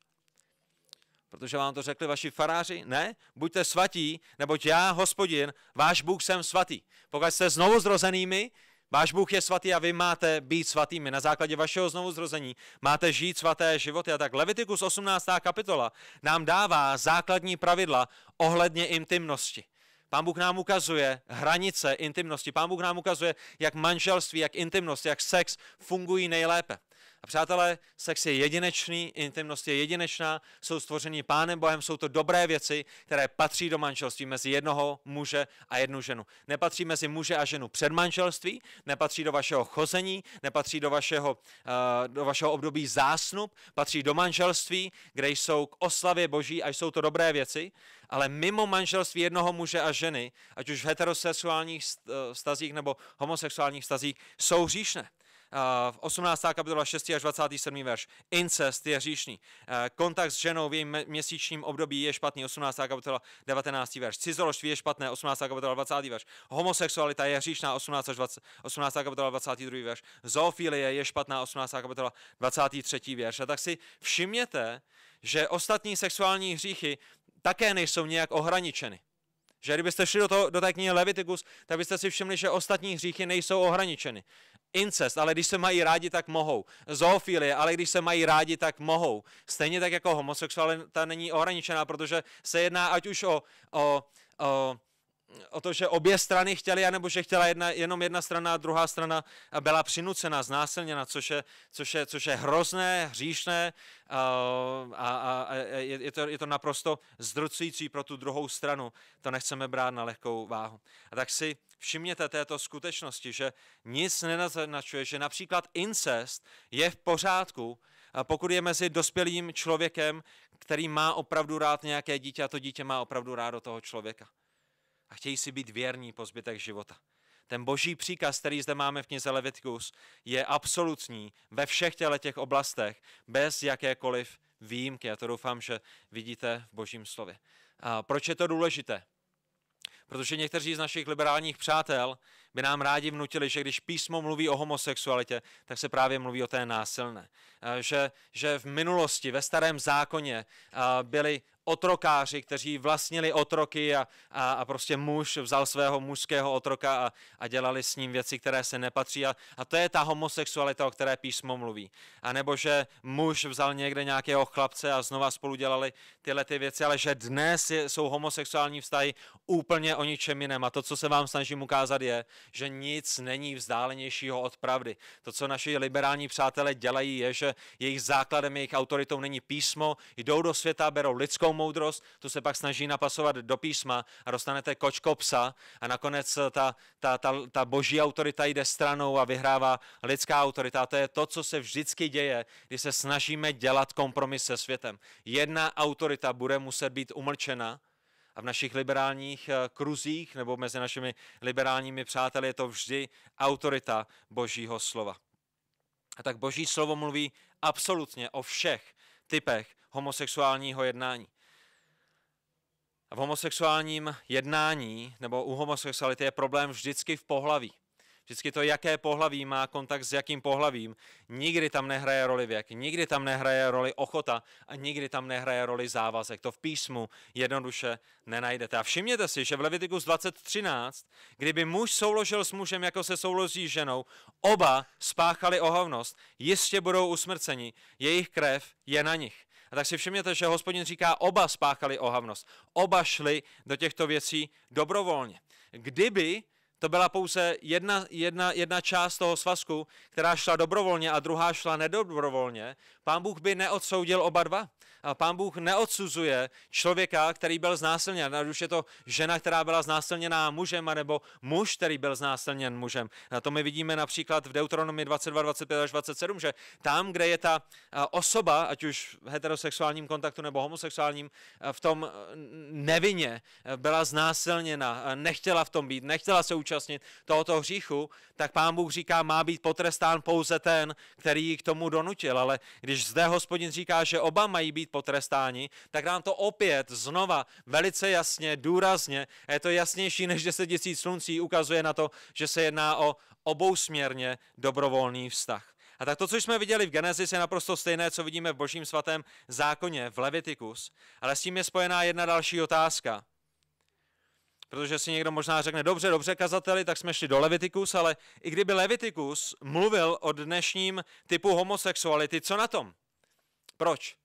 Protože vám to řekli vaši faráři? Ne, buďte svatí, neboť já, hospodin, váš Bůh jsem svatý. Pokud jste znovu zrozenými, váš Bůh je svatý a vy máte být svatými. Na základě vašeho znovu zrození máte žít svaté životy. A tak Levitikus 18. kapitola nám dává základní pravidla ohledně intimnosti. Pán Bůh nám ukazuje hranice intimnosti. Pán Bůh nám ukazuje, jak manželství, jak intimnost, jak sex fungují nejlépe. A přátelé, sex je jedinečný, intimnost je jedinečná, jsou stvoření pánem Bohem, jsou to dobré věci, které patří do manželství mezi jednoho muže a jednu ženu. Nepatří mezi muže a ženu před manželství, nepatří do vašeho chození, nepatří do vašeho, eh, do vašeho období zásnub, patří do manželství, kde jsou k oslavě Boží a jsou to dobré věci, ale mimo manželství jednoho muže a ženy, ať už v heterosexuálních stazích eh, nebo homosexuálních stazích, jsou říšné. Eh, v 18. kapitola 6. až 27. verš. Incest je říšný. Eh, kontakt s ženou v jejím měsíčním období je špatný. 18. kapitola 19. verš. Cizoložství je špatné. 18. kapitola 20. verš. Homosexualita je říšná. 18. Až 20, 18. kapitola 22. verš. Zoofilie je špatná. 18. kapitola 23. verš. A tak si všimněte, že ostatní sexuální hříchy také nejsou nějak ohraničeny. Že kdybyste šli do, toho, do té knihy Leviticus, tak byste si všimli, že ostatní hříchy nejsou ohraničeny. Incest, ale když se mají rádi, tak mohou. Zoofilie, ale když se mají rádi, tak mohou. Stejně tak jako homosexualita není ohraničená, protože se jedná ať už o, o, o o to, že obě strany chtěly, anebo že chtěla jedna, jenom jedna strana a druhá strana byla přinucena, znásilněna, což je, což je, což je hrozné, hříšné eh, a, a, a je, je, to, je to naprosto zdrcující pro tu druhou stranu. To nechceme brát na lehkou váhu. A tak si všimněte této skutečnosti, že nic nenaznačuje, že například incest je v pořádku, pokud je mezi dospělým člověkem, který má opravdu rád nějaké dítě a to dítě má opravdu rádo toho člověka a chtějí si být věrní po zbytek života. Ten boží příkaz, který zde máme v knize Levitkus, je absolutní ve všech těle těch oblastech, bez jakékoliv výjimky. Já to doufám, že vidíte v božím slově. A proč je to důležité? Protože někteří z našich liberálních přátel by nám rádi vnutili, že když písmo mluví o homosexualitě, tak se právě mluví o té násilné. Že, že v minulosti, ve starém zákoně byly otrokáři, kteří vlastnili otroky a, a, a prostě muž vzal svého mužského otroka a, a dělali s ním věci, které se nepatří. A, a to je ta homosexualita, o které písmo mluví. A nebo že muž vzal někde nějakého chlapce a znova spolu dělali tyhle ty věci, ale že dnes je, jsou homosexuální vztahy úplně o ničem jiném. A to, co se vám snažím ukázat, je, že nic není vzdálenějšího od pravdy. To, co naši liberální přátelé dělají, je, že jejich základem, jejich autoritou není písmo, jdou do světa, berou lidskou moudrost, tu se pak snaží napasovat do písma a dostanete kočko psa a nakonec ta, ta, ta, ta boží autorita jde stranou a vyhrává lidská autorita. A to je to, co se vždycky děje, když se snažíme dělat kompromis se světem. Jedna autorita bude muset být umlčena, a v našich liberálních eh, kruzích nebo mezi našimi liberálními přáteli je to vždy autorita Božího slova. A tak Boží slovo mluví absolutně o všech typech homosexuálního jednání. V homosexuálním jednání nebo u homosexuality je problém vždycky v pohlaví. Vždycky to, jaké pohlaví má kontakt s jakým pohlavím, nikdy tam nehraje roli věk, nikdy tam nehraje roli ochota a nikdy tam nehraje roli závazek. To v písmu jednoduše nenajdete. A všimněte si, že v Levitiku 20.13, kdyby muž souložil s mužem, jako se souloží s ženou, oba spáchali ohavnost, jistě budou usmrceni, jejich krev je na nich. A tak si všimněte, že hospodin říká, oba spáchali ohavnost, oba šli do těchto věcí dobrovolně. Kdyby to byla pouze jedna, jedna, jedna část toho svazku, která šla dobrovolně a druhá šla nedobrovolně, pán Bůh by neodsoudil oba dva pán Bůh neodsuzuje člověka, který byl znásilněn, ať už je to žena, která byla znásilněná mužem, nebo muž, který byl znásilněn mužem. A to my vidíme například v Deuteronomii 22, 25 až 27, že tam, kde je ta osoba, ať už v heterosexuálním kontaktu nebo homosexuálním, v tom nevině byla znásilněna, nechtěla v tom být, nechtěla se účastnit tohoto hříchu, tak pán Bůh říká, má být potrestán pouze ten, který ji k tomu donutil. Ale když zde hospodin říká, že oba mají být být potrestáni, tak nám to opět znova velice jasně, důrazně, a je to jasnější než 10 tisíc sluncí, ukazuje na to, že se jedná o obousměrně dobrovolný vztah. A tak to, co jsme viděli v Genesis, je naprosto stejné, co vidíme v Božím svatém zákoně, v Leviticus. Ale s tím je spojená jedna další otázka. Protože si někdo možná řekne, dobře, dobře, kazateli, tak jsme šli do Leviticus, ale i kdyby Leviticus mluvil o dnešním typu homosexuality, co na tom? Proč?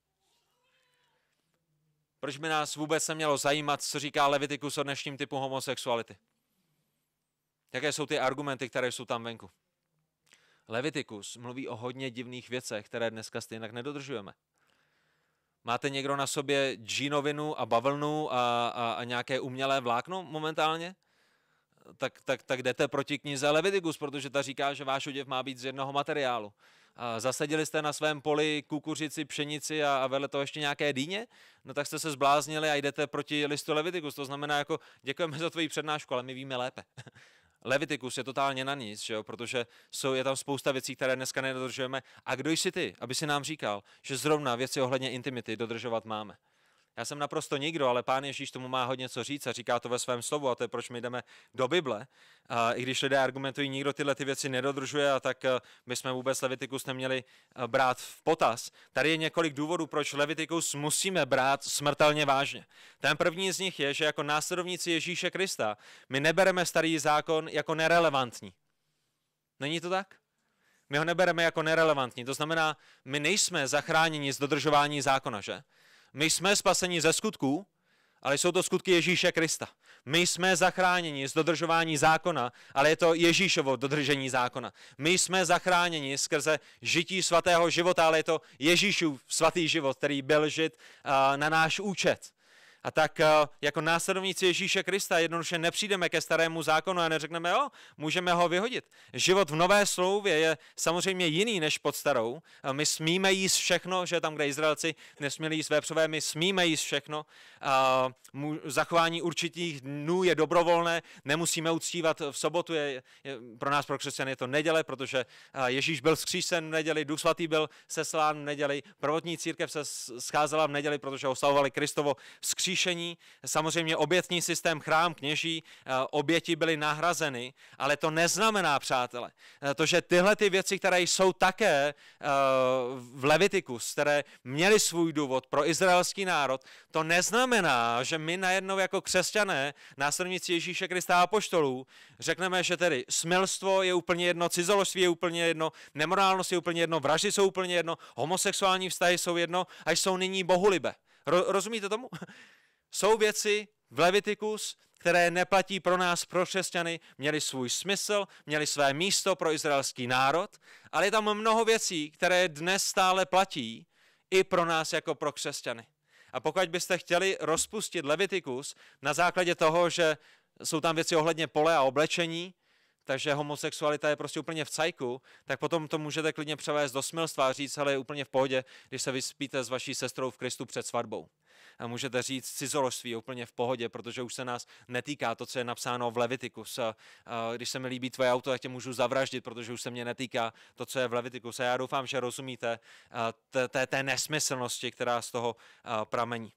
Proč by nás vůbec nemělo zajímat, co říká Levitikus o dnešním typu homosexuality? Jaké jsou ty argumenty, které jsou tam venku? Levitikus mluví o hodně divných věcech, které dneska stejně nedodržujeme. Máte někdo na sobě džínovinu a bavlnu a, a, a nějaké umělé vlákno momentálně? Tak, tak, tak jdete proti knize Levitikus, protože ta říká, že váš oděv má být z jednoho materiálu zasadili jste na svém poli kukuřici, pšenici a, a vedle toho ještě nějaké dýně, no tak jste se zbláznili a jdete proti listu Levitikus. To znamená jako děkujeme za tvoji přednášku, ale my víme lépe. (laughs) Levitikus je totálně na nic, že jo? protože jsou, je tam spousta věcí, které dneska nedodržujeme. A kdo jsi ty, aby si nám říkal, že zrovna věci ohledně intimity dodržovat máme? Já jsem naprosto nikdo, ale pán Ježíš tomu má hodně co říct a říká to ve svém slovu a to je proč my jdeme do Bible. A I když lidé argumentují, nikdo tyhle ty věci nedodržuje a tak eh, my jsme vůbec Levitikus neměli eh, brát v potaz. Tady je několik důvodů, proč Levitikus musíme brát smrtelně vážně. Ten první z nich je, že jako následovníci Ježíše Krista my nebereme starý zákon jako nerelevantní. Není to tak? My ho nebereme jako nerelevantní. To znamená, my nejsme zachráněni z dodržování zákona, že? My jsme spaseni ze skutků, ale jsou to skutky Ježíše Krista. My jsme zachráněni z dodržování zákona, ale je to Ježíšovo dodržení zákona. My jsme zachráněni skrze žití svatého života, ale je to Ježíšův svatý život, který byl žit na náš účet. A tak eh, jako následovníci Ježíše Krista jednoduše nepřijdeme ke starému zákonu a neřekneme, jo, můžeme ho vyhodit. Život v nové slouvě je samozřejmě jiný než pod starou. My smíme jíst všechno, že tam, kde Izraelci nesměli jíst vepřové, my smíme jíst všechno. Zachování určitých dnů je dobrovolné, nemusíme uctívat v sobotu. Je, je, pro nás, pro křesťany, je to neděle, protože eh, Ježíš byl vzkříšen v neděli, Duch Svatý byl seslán v neděli, prvotní církev se scházela v neděli, protože oslavovali Kristovo zkříšení vzkříšení, samozřejmě obětní systém chrám kněží, eh, oběti byly nahrazeny, ale to neznamená, přátelé, eh, to, že tyhle ty věci, které jsou také eh, v Levitikus, které měly svůj důvod pro izraelský národ, to neznamená, že my najednou jako křesťané, následníci Ježíše Krista a poštolů, řekneme, že tedy smilstvo je úplně jedno, cizoložství je úplně jedno, nemorálnost je úplně jedno, vraždy jsou úplně jedno, homosexuální vztahy jsou jedno a jsou nyní bohulibe. rozumíte tomu? Jsou věci v Levitikus, které neplatí pro nás, pro křesťany, měly svůj smysl, měly své místo pro izraelský národ, ale je tam mnoho věcí, které dnes stále platí i pro nás jako pro křesťany. A pokud byste chtěli rozpustit Levitikus na základě toho, že jsou tam věci ohledně pole a oblečení, takže homosexualita je prostě úplně v cajku, tak potom to můžete klidně převést do smilstva a říct, ale je úplně v pohodě, když se vyspíte s vaší sestrou v Kristu před svatbou. A můžete říct, cizoložství úplně v pohodě, protože už se nás netýká to, co je napsáno v Levitikus. když se mi líbí tvoje auto, tak tě můžu zavraždit, protože už se mě netýká to, co je v Levitikus. A já doufám, že rozumíte té nesmyslnosti, která z toho pramení.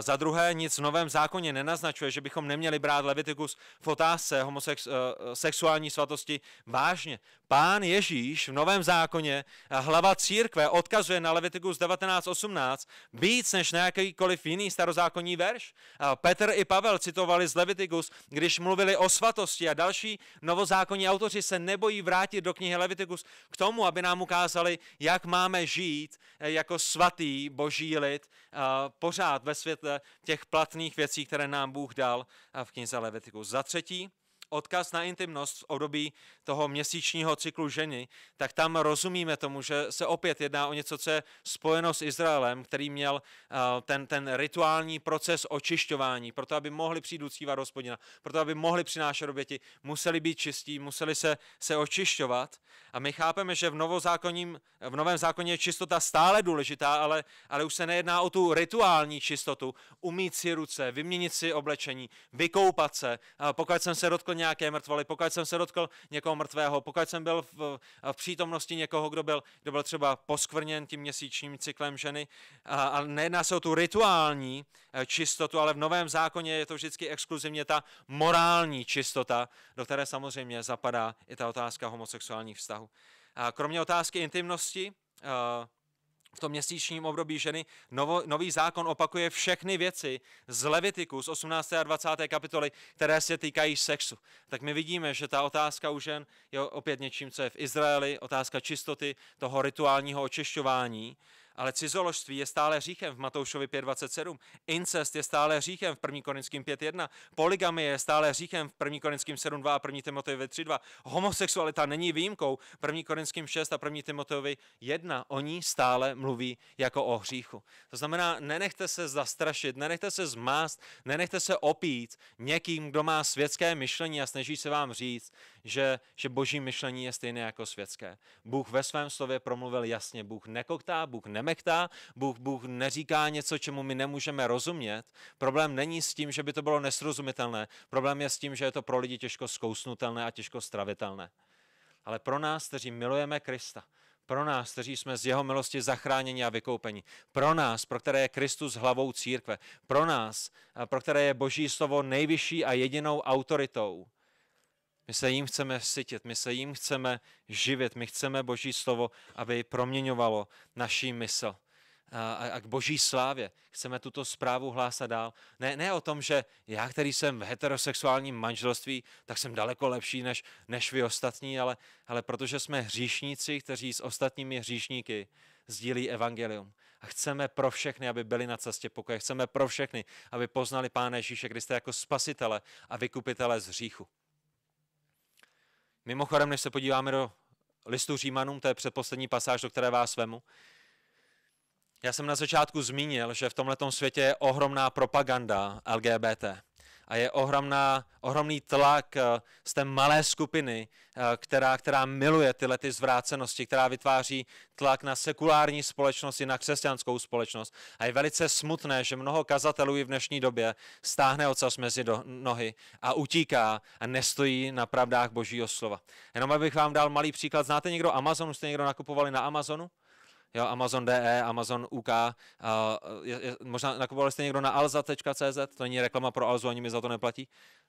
Za druhé, nic v novém zákoně nenaznačuje, že bychom neměli brát Levitikus v otázce homosexuální eh, svatosti vážně. Pán Ježíš v novém zákoně, hlava církve, odkazuje na Levitikus 19.18 víc než na jakýkoliv jiný starozákonní verš. Petr i Pavel citovali z Levitikus, když mluvili o svatosti a další novozákonní autoři se nebojí vrátit do knihy Levitikus k tomu, aby nám ukázali, jak máme žít eh, jako svatý boží lid pořád ve světě světle eh, těch platných věcí, které nám Bůh dal eh, v knize Levitiku. Za třetí, odkaz na intimnost v období toho měsíčního cyklu ženy, tak tam rozumíme tomu, že se opět jedná o něco, co je spojeno s Izraelem, který měl eh, ten, ten rituální proces očišťování, proto aby mohli přijít uctívat hospodina, proto aby mohli přinášet oběti, museli být čistí, museli se, se očišťovat. A my chápeme, že v, v novém zákoně je čistota stále důležitá, ale, ale už se nejedná o tu rituální čistotu, umít si ruce, vyměnit si oblečení, vykoupat se. Pokud jsem se dotkl nějaké mrtvoly, pokud jsem se dotkl někoho mrtvého, pokud jsem byl v, v přítomnosti někoho, kdo byl, kdo byl třeba poskvrněn tím měsíčním cyklem ženy. A, a nejedná se o tu rituální eh, čistotu, ale v Novém zákoně je to vždycky exkluzivně ta morální čistota, do které samozřejmě zapadá i ta otázka homosexuálních vztahů. A kromě otázky intimnosti, eh, v tom měsíčním období ženy novo, nový zákon opakuje všechny věci z Levitiku z 18. a 20. kapitoly, které se týkají sexu. Tak my vidíme, že ta otázka u žen je opět něčím, co je v Izraeli, otázka čistoty, toho rituálního očišťování. Ale cizoložství je stále říchem v Matoušovi 5.27. Incest je stále říchem v 1. Korinským 5.1. Polygamie je stále říchem v 1. Korinským 7.2 a 1. Timoteovi 3.2. Homosexualita není výjimkou. 1. Korinským 6 a 1. Timoteovi 1. Oni stále mluví jako o hříchu. To znamená, nenechte se zastrašit, nenechte se zmást, nenechte se opít někým, kdo má světské myšlení a snaží se vám říct, že, že boží myšlení je stejné jako světské. Bůh ve svém slově promluvil jasně, Bůh nekoktá, Bůh nemektá, Bůh, Bůh neříká něco, čemu my nemůžeme rozumět. Problém není s tím, že by to bylo nesrozumitelné, problém je s tím, že je to pro lidi těžko zkousnutelné a těžko stravitelné. Ale pro nás, kteří milujeme Krista, pro nás, kteří jsme z jeho milosti zachráněni a vykoupeni, pro nás, pro které je Kristus hlavou církve, pro nás, pro které je Boží slovo nejvyšší a jedinou autoritou, my se jim chceme sytit, my se jim chceme živit, my chceme Boží slovo, aby proměňovalo naší mysl a, a k boží slávě. Chceme tuto zprávu hlásat dál. Ne, ne o tom, že já, který jsem v heterosexuálním manželství, tak jsem daleko lepší než, než vy ostatní, ale, ale protože jsme hříšníci, kteří s ostatními hříšníky sdílí evangelium. A chceme pro všechny, aby byli na cestě pokoje. Chceme pro všechny, aby poznali Pána Ježíše Krista jako spasitele a vykupitele z hříchu. Mimochodem, než se podíváme do listu Římanům, to je předposlední pasáž, do které vás vemu, já jsem na začátku zmínil, že v tomto světě je ohromná propaganda LGBT a je ohromná, ohromný tlak eh, z té malé skupiny, eh, která, která miluje tyhle ty zvrácenosti, která vytváří tlak na sekulární společnost i na křesťanskou společnost. A je velice smutné, že mnoho kazatelů i v dnešní době stáhne ocas mezi do, nohy a utíká a nestojí na pravdách božího slova. Jenom abych vám dal malý příklad. Znáte někdo Amazon? Už jste někdo nakupovali na Amazonu? jo, Amazon DE, Amazon UK, uh, je, je, možná nakupovali jste někdo na alza.cz, to není reklama pro Alzu, ani mi za to neplatí,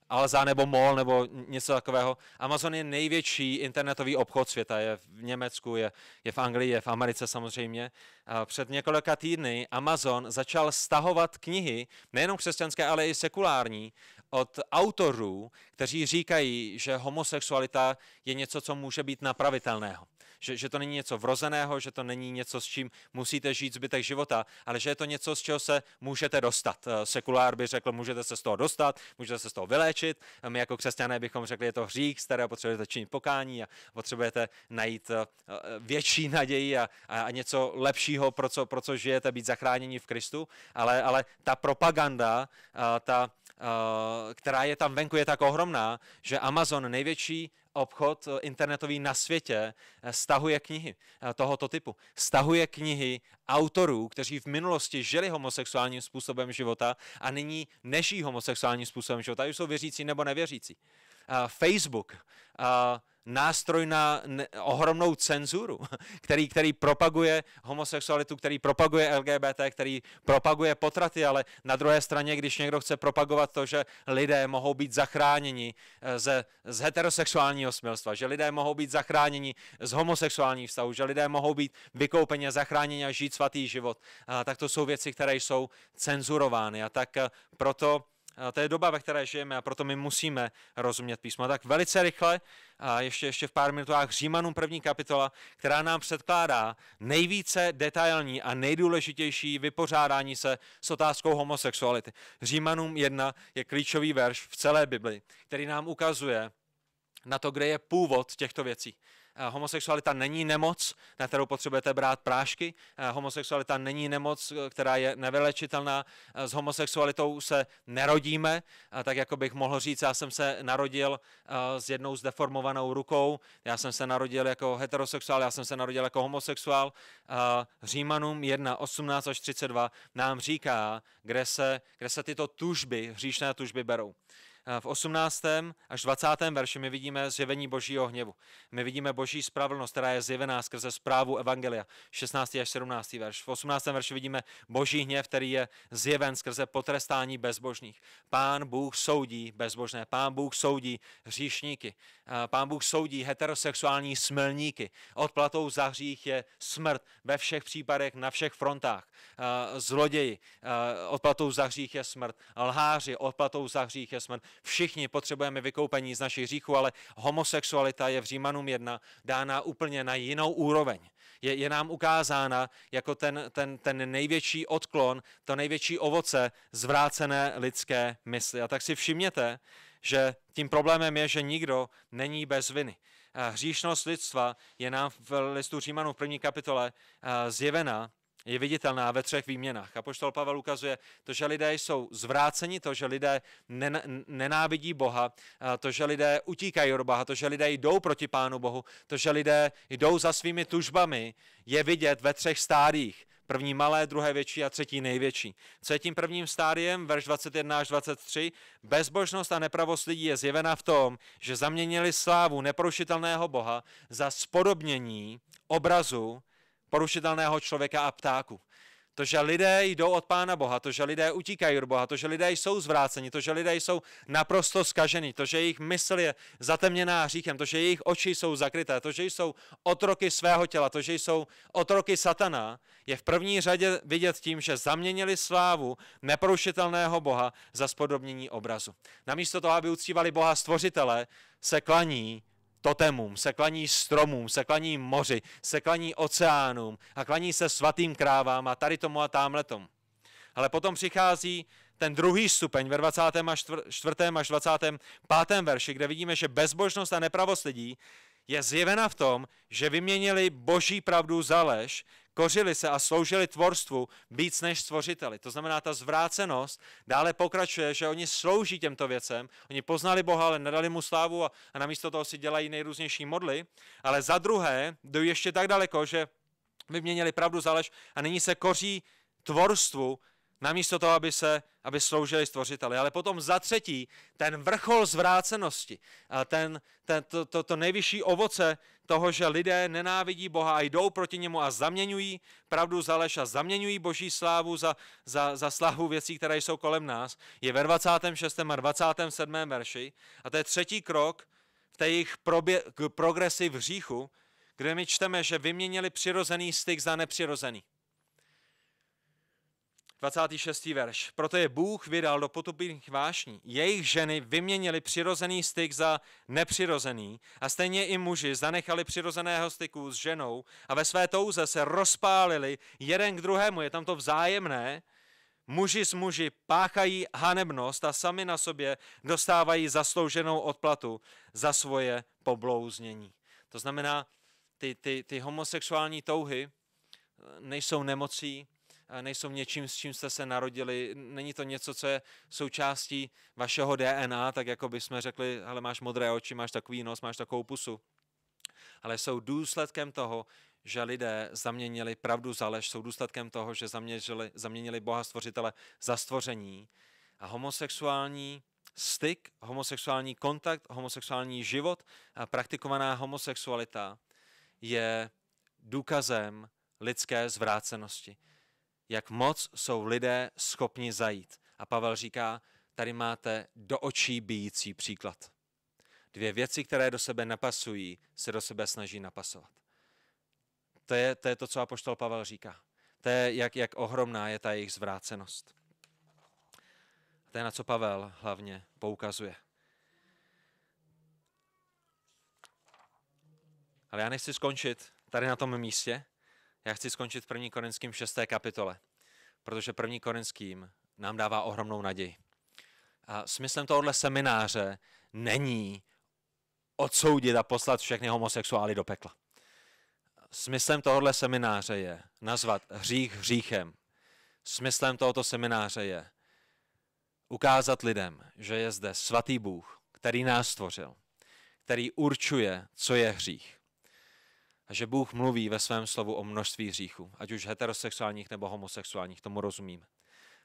Alza nebo Mall nebo něco takového. Amazon je největší internetový obchod světa, je v Německu, je, je v Anglii, je v Americe samozřejmě. Uh, před několika týdny Amazon začal stahovat knihy, nejenom křesťanské, ale i sekulární, od autorů, kteří říkají, že homosexualita je něco, co může být napravitelného že, že to není něco vrozeného, že to není něco, s čím musíte žít zbytek života, ale že je to něco, z čeho se můžete dostat. Eh, sekulár by řekl, můžete se z toho dostat, můžete se z toho vyléčit. Eh, my jako křesťané bychom řekli, je to hřích, z kterého potřebujete činit pokání a potřebujete najít eh, větší naději a, a něco lepšího, pro co, pro co žijete, být zachráněni v Kristu. Ale, ale ta propaganda, ta Eh, která je tam venku, je tak ohromná, že Amazon, největší obchod eh, internetový na světě, eh, stahuje knihy tohoto typu. Stahuje knihy autorů, kteří v minulosti žili homosexuálním způsobem života a nyní nežijí homosexuálním způsobem života, už jsou věřící nebo nevěřící. Facebook nástroj na ohromnou cenzuru, (laughs) který, který propaguje homosexualitu, který propaguje LGBT, který propaguje potraty, ale na druhé straně, když někdo chce propagovat to, že lidé mohou být zachráněni eh, ze, z heterosexuálního smilstva, že lidé mohou být zachráněni z homosexuálních vztahů, že lidé mohou být vykoupeni a zachráněni a žít svatý život, eh, tak to jsou věci, které jsou cenzurovány. A tak eh, proto to je doba, ve které žijeme a proto my musíme rozumět písmo. Tak velice rychle, a ještě, ještě v pár minutách, Římanům první kapitola, která nám předkládá nejvíce detailní a nejdůležitější vypořádání se s otázkou homosexuality. Římanům 1 je klíčový verš v celé Bibli, který nám ukazuje na to, kde je původ těchto věcí. Eh, homosexualita není nemoc, na kterou potřebujete brát prášky. Eh, homosexualita není nemoc, eh, která je nevylečitelná. S homosexualitou se nerodíme, tak jako bych mohl říct, já jsem se narodil s jednou zdeformovanou rukou, já jsem se narodil jako heterosexuál, já jsem se narodil jako homosexuál. Římanům 1, 18 až 32 nám říká, kde se, kde se tyto tužby, hříšné tužby berou. Eh, v 18. až 20. verši my vidíme zjevení božího hněvu. My vidíme boží spravedlnost, která je zjevená skrze zprávu Evangelia, 16. až 17. verš. V 18. verši vidíme boží hněv, který je zjeven skrze potrestání bezbožných. Pán Bůh soudí bezbožné, pán Bůh soudí hříšníky, eh, pán Bůh soudí heterosexuální smilníky. Odplatou za hřích je smrt ve všech případech, na všech frontách. Eh, Zloději, odplatou za hřích je smrt. Lháři, odplatou za hřích je smrt všichni potřebujeme vykoupení z našich hříchů, ale homosexualita je v Římanům jedna dána úplně na jinou úroveň. Je, je nám ukázána jako ten, ten, ten největší odklon, to největší ovoce zvrácené lidské mysli. A tak si všimněte, že tím problémem je, že nikdo není bez viny. Hříšnost lidstva je nám v listu Římanů v první kapitole zjevena je viditelná ve třech výměnách. A poštol Pavel ukazuje to, že lidé jsou zvráceni, to, že lidé nenávidí Boha, to, že lidé utíkají od Boha, to, že lidé jdou proti Pánu Bohu, to, že lidé jdou za svými tužbami, je vidět ve třech stádích: První malé, druhé větší a třetí největší. Co je tím prvním stádiem, verš 21 až 23? Bezbožnost a nepravost lidí je zjevena v tom, že zaměnili slávu neporušitelného Boha za spodobnění obrazu porušitelného člověka a ptáku. To, že lidé jdou od Pána Boha, to, že lidé utíkají od Boha, to, že lidé jsou zvráceni, to, že lidé jsou naprosto skaženi, to, že jejich mysl je zatemněná hříchem, to, že jejich oči jsou zakryté, to, že jsou otroky svého těla, to, že jsou otroky satana, je v první řadě vidět tím, že zaměnili slávu neporušitelného Boha za spodobnění obrazu. Namísto toho, aby uctívali Boha stvořitele, se klaní totemům, se klaní stromům, se klaní moři, se klaní oceánům a klaní se svatým krávám a tady tomu a tamhle tomu. Ale potom přichází ten druhý stupeň ve 24. až 25. verši, kde vidíme, že bezbožnost a nepravost lidí je zjevena v tom, že vyměnili boží pravdu za lež kořili se a sloužili tvorstvu víc než stvořiteli. To znamená, ta zvrácenost dále pokračuje, že oni slouží těmto věcem, oni poznali Boha, ale nedali mu slávu a, a namísto toho si dělají nejrůznější modly, ale za druhé jdou ještě tak daleko, že vyměnili pravdu za lež a nyní se koří tvorstvu namísto toho, aby, se, aby sloužili stvořiteli. Ale potom za třetí, ten vrchol zvrácenosti, ten, ten, to, to, to nejvyšší ovoce toho, že lidé nenávidí Boha a jdou proti němu a zaměňují pravdu za lež a zaměňují boží slávu za, za, za slahu věcí, které jsou kolem nás, je ve 26. a 27. verši. A to je třetí krok v té jejich probě- progresi v hříchu, kde my čteme, že vyměnili přirozený styk za nepřirozený. 26. verš. Proto je Bůh vydal do potupných vášní. Jejich ženy vyměnili přirozený styk za nepřirozený a stejně i muži zanechali přirozeného styku s ženou a ve své touze se rozpálili jeden k druhému. Je tam to vzájemné. Muži s muži páchají hanebnost a sami na sobě dostávají zaslouženou odplatu za svoje poblouznění. To znamená, ty, ty, ty homosexuální touhy nejsou nemocí, nejsou něčím, s čím jste se narodili, není to něco, co je součástí vašeho DNA, tak jako bychom řekli, ale máš modré oči, máš takový nos, máš takovou pusu. Ale jsou důsledkem toho, že lidé zaměnili pravdu za lež, jsou důsledkem toho, že zaměnili, zaměnili Boha stvořitele za stvoření. A homosexuální styk, homosexuální kontakt, homosexuální život a praktikovaná homosexualita je důkazem lidské zvrácenosti jak moc jsou lidé schopni zajít. A Pavel říká, tady máte do očí bíjící příklad. Dvě věci, které do sebe napasují, se do sebe snaží napasovat. To je to, je to co apoštol Pavel říká. To je, jak, jak ohromná je ta jejich zvrácenost. A to je, na co Pavel hlavně poukazuje. Ale já nechci skončit tady na tom místě. Já chci skončit první Korinským 6. kapitole, protože první Korinským nám dává ohromnou naději. A smyslem tohohle semináře není odsoudit a poslat všechny homosexuály do pekla. Smyslem tohohle semináře je nazvat hřích hříchem. Smyslem tohoto semináře je ukázat lidem, že je zde svatý Bůh, který nás stvořil, který určuje, co je hřích že Bůh mluví ve svém slovu o množství hříchů, ať už heterosexuálních nebo homosexuálních, tomu rozumíme.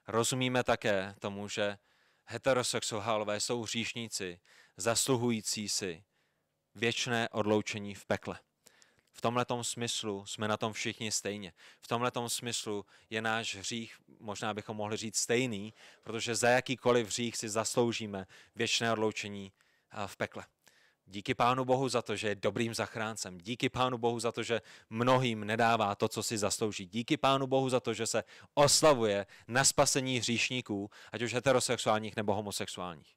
Rozumíme také tomu, že heterosexuálové jsou hříšníci, zasluhující si věčné odloučení v pekle. V tomhle smyslu jsme na tom všichni stejně. V tomhle smyslu je náš hřích, možná bychom mohli říct stejný, protože za jakýkoliv hřích si zasloužíme věčné odloučení v pekle. Díky Pánu Bohu za to, že je dobrým zachráncem. Díky Pánu Bohu za to, že mnohým nedává to, co si zaslouží. Díky Pánu Bohu za to, že se oslavuje na spasení hříšníků, ať už heterosexuálních nebo homosexuálních.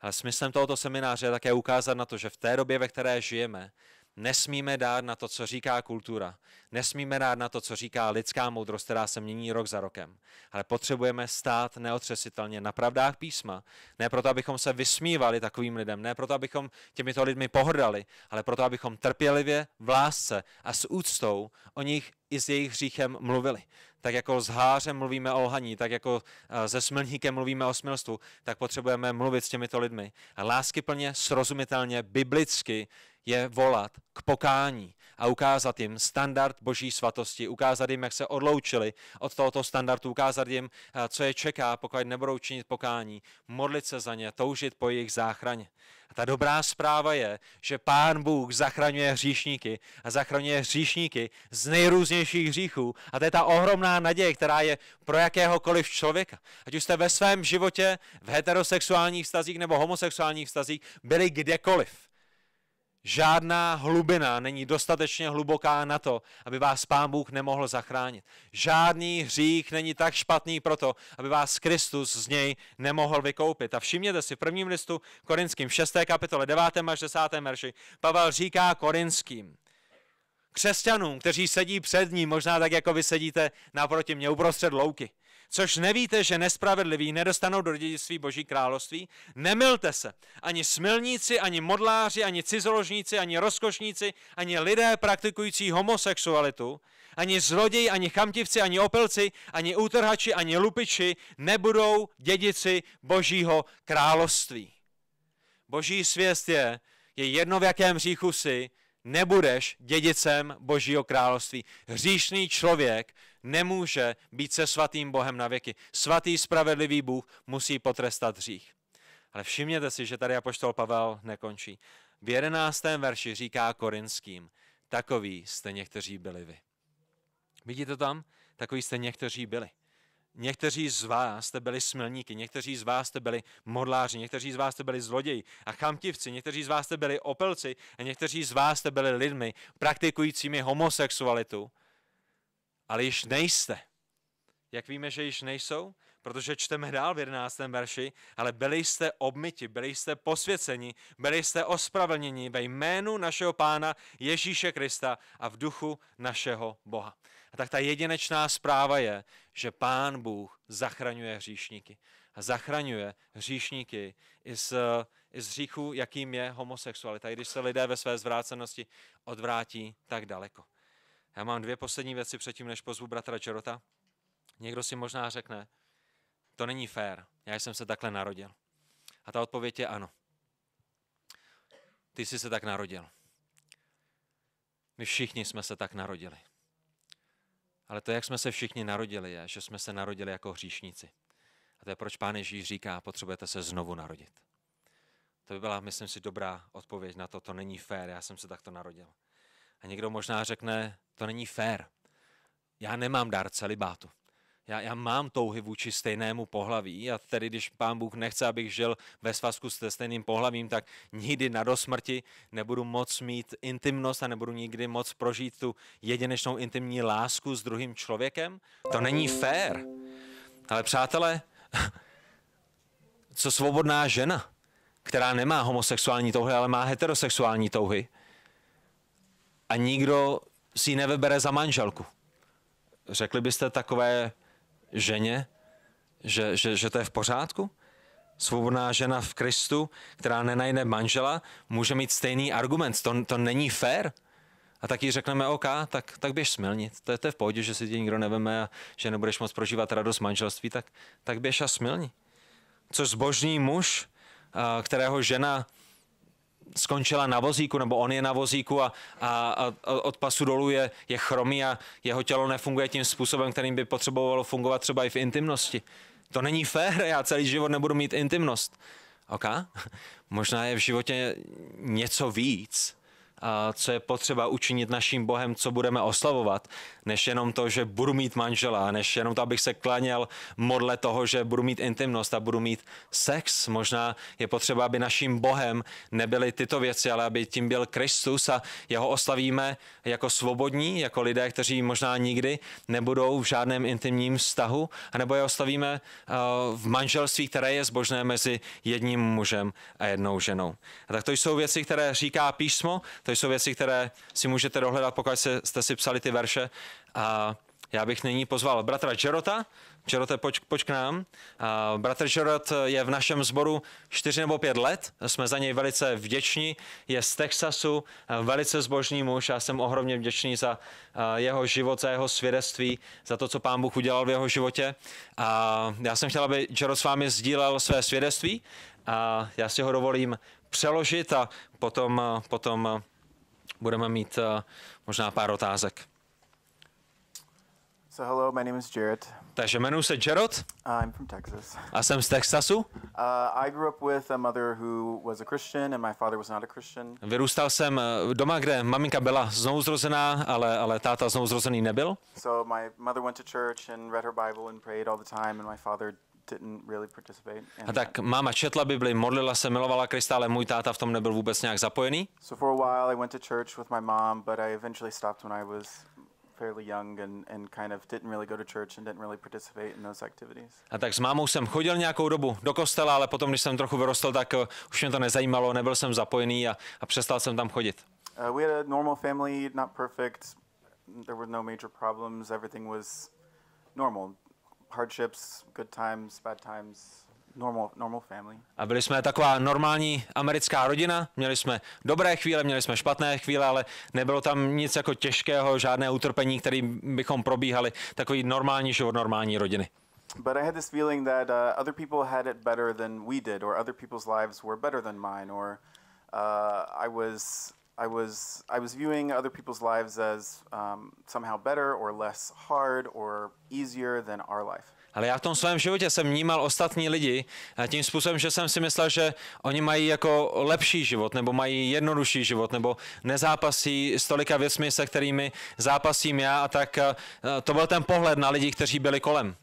Ale smyslem tohoto semináře je také ukázat na to, že v té době, ve které žijeme, Nesmíme dát na to, co říká kultura. Nesmíme dát na to, co říká lidská moudrost, která se mění rok za rokem. Ale potřebujeme stát neotřesitelně na pravdách písma. Ne proto, abychom se vysmívali takovým lidem, ne proto, abychom těmito lidmi pohrdali, ale proto, abychom trpělivě, v lásce a s úctou o nich i s jejich hříchem mluvili. Tak jako s hářem mluvíme o lhaní, tak jako eh, se smilníkem mluvíme o smilstvu, tak potřebujeme mluvit s těmito lidmi. A láskyplně, srozumitelně, biblicky je volat k pokání a ukázat jim standard boží svatosti, ukázat jim, jak se odloučili od tohoto standardu, ukázat jim, eh, co je čeká, pokud nebudou činit pokání, modlit se za ně, toužit po jejich záchraně. A ta dobrá zpráva je, že Pán Bůh zachraňuje hříšníky a zachraňuje hříšníky z nejrůznějších hříchů. A to je ta ohromná naděje, která je pro jakéhokoliv člověka. Ať už jste ve svém životě, v heterosexuálních vztazích nebo homosexuálních vztazích, byli kdekoliv. Žádná hlubina není dostatečně hluboká na to, aby vás Pán Bůh nemohl zachránit. Žádný hřích není tak špatný proto, aby vás Kristus z něj nemohl vykoupit. A všimněte si, v prvním listu Korinským 6. kapitole 9. až 10. verši Pavel říká Korinským, křesťanům, kteří sedí před ním, možná tak, jako vy sedíte naproti mě uprostřed louky. Což nevíte, že nespravedliví nedostanou do dědictví Boží království? Nemilte se. Ani smilníci, ani modláři, ani cizoložníci, ani rozkošníci, ani lidé praktikující homosexualitu, ani zloději, ani chamtivci, ani opilci, ani útrhači, ani lupiči nebudou dědici Božího království. Boží svěst je, je jedno v jakém říchu si, nebudeš dědicem Božího království. Hříšný člověk nemůže být se svatým Bohem na věky. Svatý spravedlivý Bůh musí potrestat hřích. Ale všimněte si, že tady apoštol Pavel nekončí. V jedenáctém verši říká korinským, takový jste někteří byli vy. Vidíte tam? Takový jste někteří byli. Někteří z vás jste byli smilníky, někteří z vás jste byli modláři, někteří z vás jste byli zloději a chamtivci, někteří z vás jste byli opelci a někteří z vás jste byli lidmi praktikujícími homosexualitu ale již nejste. Jak víme, že již nejsou? Protože čteme dál v 11. verši, ale byli jste obmyti, byli jste posvěceni, byli jste ospravedlněni ve jménu našeho Pána Ježíše Krista a v duchu našeho Boha. A tak ta jedinečná zpráva je, že Pán Bůh zachraňuje hříšníky. A zachraňuje hříšníky i z, i z hříchu, jakým je homosexualita, i když se lidé ve své zvrácenosti odvrátí tak daleko. Já mám dvě poslední věci předtím, než pozvu bratra Čerota. Někdo si možná řekne, to není fér, já jsem se takhle narodil. A ta odpověď je ano. Ty jsi se tak narodil. My všichni jsme se tak narodili. Ale to, jak jsme se všichni narodili, je, že jsme se narodili jako hříšníci. A to je proč Pán Ježíš říká, potřebujete se znovu narodit. To by byla, myslím si, dobrá odpověď na to, to není fér, já jsem se takto narodil. A někdo možná řekne, to není fér. Já nemám dar celibátu. Já, já mám touhy vůči stejnému pohlaví a tedy, když pán Bůh nechce, abych žil ve svazku se stejným pohlavím, tak nikdy na dosmrti nebudu moc mít intimnost a nebudu nikdy moc prožít tu jedinečnou intimní lásku s druhým člověkem. To není fér. Ale přátelé, co svobodná žena, která nemá homosexuální touhy, ale má heterosexuální touhy, a nikdo si ji nevybere za manželku. Řekli byste takové ženě, že, že, že to je v pořádku? Svobodná žena v Kristu, která nenajde manžela, může mít stejný argument. To, to není fér. A taky řekneme, OK, tak, tak běž smilnit. To je, to je v pohodě, že si tě nikdo neveme a že nebudeš moc prožívat radost manželství, tak, tak běž a smilni. Což zbožný muž, kterého žena skončila na vozíku, nebo on je na vozíku a, a, a od pasu dolů je, je chromý a jeho tělo nefunguje tím způsobem, kterým by potřebovalo fungovat třeba i v intimnosti. To není fér, já celý život nebudu mít intimnost. OK? (laughs) Možná je v životě něco víc, co je potřeba učinit naším Bohem, co budeme oslavovat, než jenom to, že budu mít manžela, než jenom to, abych se klaněl modle toho, že budu mít intimnost a budu mít sex. Možná je potřeba, aby naším Bohem nebyly tyto věci, ale aby tím byl Kristus a jeho oslavíme jako svobodní, jako lidé, kteří možná nikdy nebudou v žádném intimním vztahu, anebo je oslavíme eh, v manželství, které je zbožné mezi jedním mužem a jednou ženou. A tak to jsou věci, které říká písmo, to jsou věci, které si můžete dohledat, pokud jste si psali ty verše. A já bych nyní pozval bratra Jerota. Jerote, pojď, pojď k nám. A bratr Jerot je v našem sboru 4 nebo 5 let. Jsme za něj velice vděční. Je z Texasu, velice zbožný muž. Já jsem ohromně vděčný za jeho život, za jeho svědectví, za to, co pán Bůh udělal v jeho životě. A já jsem chtěl, aby Jerot s vámi sdílel své svědectví. A já si ho dovolím přeložit a potom, potom budeme mít eh, možná pár otázek. So hello, my name is Jarrett. Takže jmenuji se Jared. I'm from Texas. A jsem z Texasu. Uh, I grew up with a mother who was a Christian and my father was not a Christian. Vyrůstal jsem eh, doma, kde maminka byla znouzrozená, ale ale táta znouzrozený nebyl. So my mother went to church and read her Bible and prayed all the time and my father Really a tak máma četla Bibli, modlila se, milovala Krista, ale můj táta v tom nebyl vůbec nějak zapojený. A tak s mámou jsem chodil nějakou dobu do kostela, ale potom, když jsem trochu vyrostl, tak eh, už mě to nezajímalo, nebyl jsem zapojený a, a přestal jsem tam chodit. Uh, we had a normal family, not perfect. There were no major problems. Everything was normal hardships, good times, bad times, normal, normal family. A byli jsme taková normální americká rodina, měli jsme dobré chvíle, měli jsme špatné chvíle, ale nebylo tam nic jako těžkého, žádné utrpení, kterým bychom probíhali, takový normální život normální rodiny. But I had this feeling that uh, other people had it better than we did, or other people's lives were better than mine, or uh, I was i was I was viewing other people's lives as um, somehow better or less hard or easier than our life. Ale já v tom svém životě jsem vnímal ostatní lidi tím způsobem, že jsem si myslel, že oni mají jako lepší život, nebo mají jednodušší život, nebo nezápasí s tolika věcmi, se kterými zápasím já a tak to byl ten pohled na lidi, kteří byli kolem.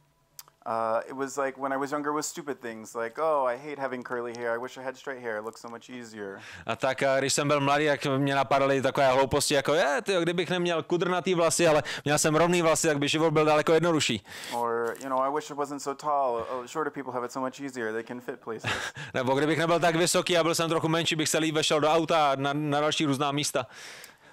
Uh, it was like when I was younger was stupid things like oh I hate having curly hair I wish I had straight hair it looks so much easier. A tak eh, když jsem byl mladý, jak mě napadaly takové hlouposti jako je, ty, kdybych neměl kudrnatý vlasy, ale měl jsem rovný vlasy, tak by život byl daleko jednodušší. Or you know I wish I wasn't so tall. Oh, shorter people have it so much easier. They can fit places. (laughs) Nebo kdybych nebyl tak vysoký a byl jsem trochu menší, bych se líp vešel do auta na, na další různá místa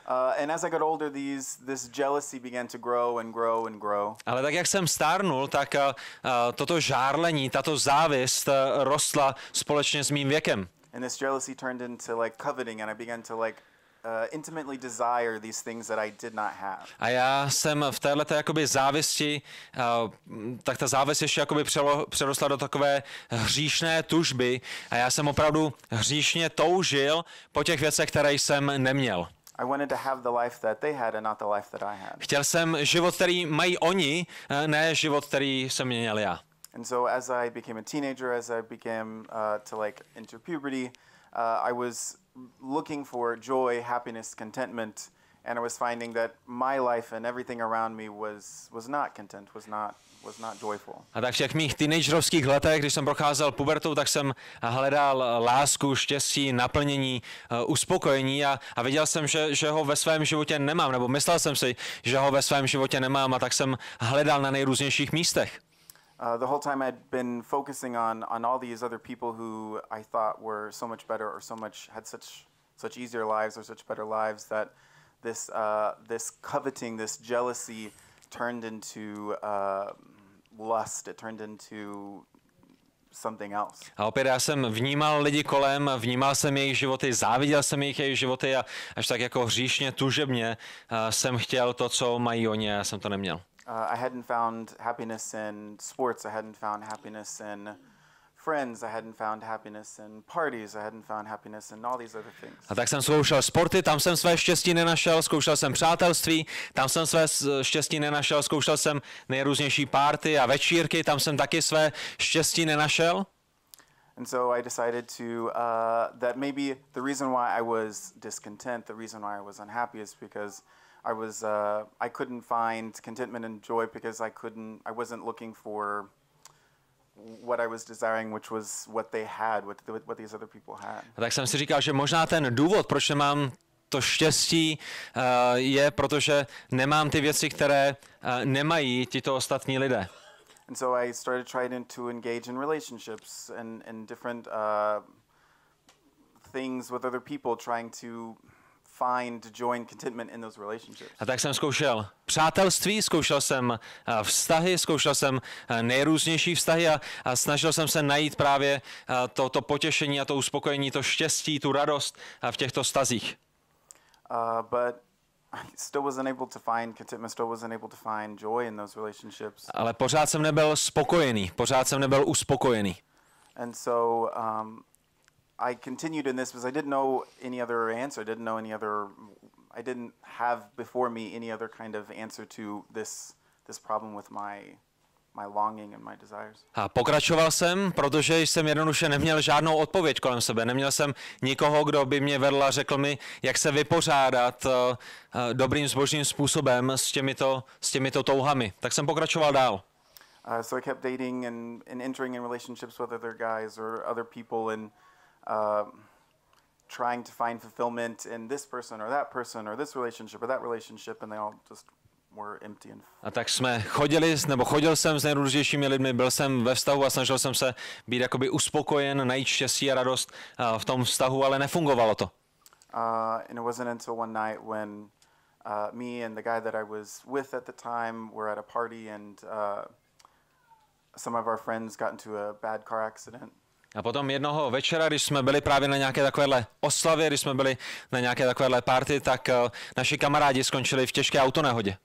and uh, and and as I got older, these, this jealousy began to grow grow grow. Ale tak jak jsem stárnul, tak uh, uh, toto žárlení, tato závist uh, rostla společně s mým věkem. And this jealousy turned into like coveting and I began to like Uh, intimately desire these things that I did not have. A já jsem v této jakoby závisti, uh, tak ta závist ještě jakoby přelo, přerostla do takové hříšné tužby a já jsem opravdu hříšně toužil po těch věcech, které jsem neměl. I wanted to have the life that they had and not the life that I had. Chtěl jsem život, který mají oni, eh, ne život, který jsem měl já. And so as I became a teenager, as I became uh, to like enter puberty, uh, I was looking for joy, happiness, contentment and I was finding that my life and everything around me was, was not content, was not, was not joyful. A tak v mých teenagerovských letech, když jsem procházel pubertou, tak jsem hledal lásku, štěstí, naplnění, uh, uspokojení a, a viděl jsem, že, že ho ve svém životě nemám, nebo myslel jsem si, že ho ve svém životě nemám a tak jsem hledal na nejrůznějších místech. Uh, the whole time I'd been focusing on on all these other people who I thought were so much better or so much had such such easier lives or such better lives that uh, this, uh, this coveting, this jealousy turned into uh, lust, it turned into something else. A opět já jsem vnímal lidi kolem, vnímal jsem jejich životy, záviděl jsem jejich, jejich životy a až tak jako hříšně, tužebně uh, jsem chtěl to, co mají oni a já jsem to neměl. Uh, I hadn't found happiness in sports, I hadn't found happiness in friends I hadn't found happiness and parties I hadn't found happiness and all these other things. A tak jsem zkoušel sporty, tam jsem své štěstí nenašel, zkoušel jsem přátelství, tam jsem své štěstí nenašel, zkoušel jsem nejrůznější párty a večírky, tam jsem taky své štěstí nenašel. And so I decided to uh, that maybe the reason why I was discontent, the reason why I was unhappy, is because I was uh, I couldn't find contentment and joy because I couldn't I wasn't looking for what I was desiring, which was what they had, what, what these other people had. A tak jsem si říkal, že možná ten důvod, proč nemám to štěstí, uh, je, protože nemám ty věci, které uh, nemají tito ostatní lidé. And so I started trying to engage in relationships and, and different uh, things with other people, trying to a tak jsem zkoušel přátelství, zkoušel jsem eh, vztahy, zkoušel jsem eh, nejrůznější vztahy a, a snažil jsem se najít právě eh, to, to potěšení a to uspokojení, to štěstí, tu radost v těchto stazích. Uh, but Ale pořád jsem nebyl spokojený, pořád jsem nebyl uspokojený. And so um, I continued in this because I didn't know any other answer. I didn't know any other. I didn't have before me any other kind of answer to this this problem with my my my longing and desires. A pokračoval jsem, protože jsem jednoduše neměl žádnou odpověď kolem sebe. Neměl jsem nikoho, kdo by mě vedl a řekl mi, jak se vypořádat uh, dobrým zbožným způsobem s těmito, s těmito touhami. Tak jsem pokračoval dál. Uh, so I kept dating and, and entering in relationships with other guys or other people and um, trying to find fulfillment in this person or that person or this relationship or that relationship, and they all just A tak jsme chodili, nebo chodil jsem s nejrůznějšími lidmi, byl jsem ve vztahu a snažil jsem se být jakoby uspokojen, najít štěstí a radost v tom vztahu, ale nefungovalo to. Uh, and it wasn't until one night when uh, me and the guy that I was with at the time were at a party and uh, some of our friends got into a bad car accident. A potom jednoho večera, když jsme byli právě na nějaké takovéhle oslavě, když jsme byli na nějaké takovéhle party, tak eh, naši kamarádi skončili v těžké autonehodě.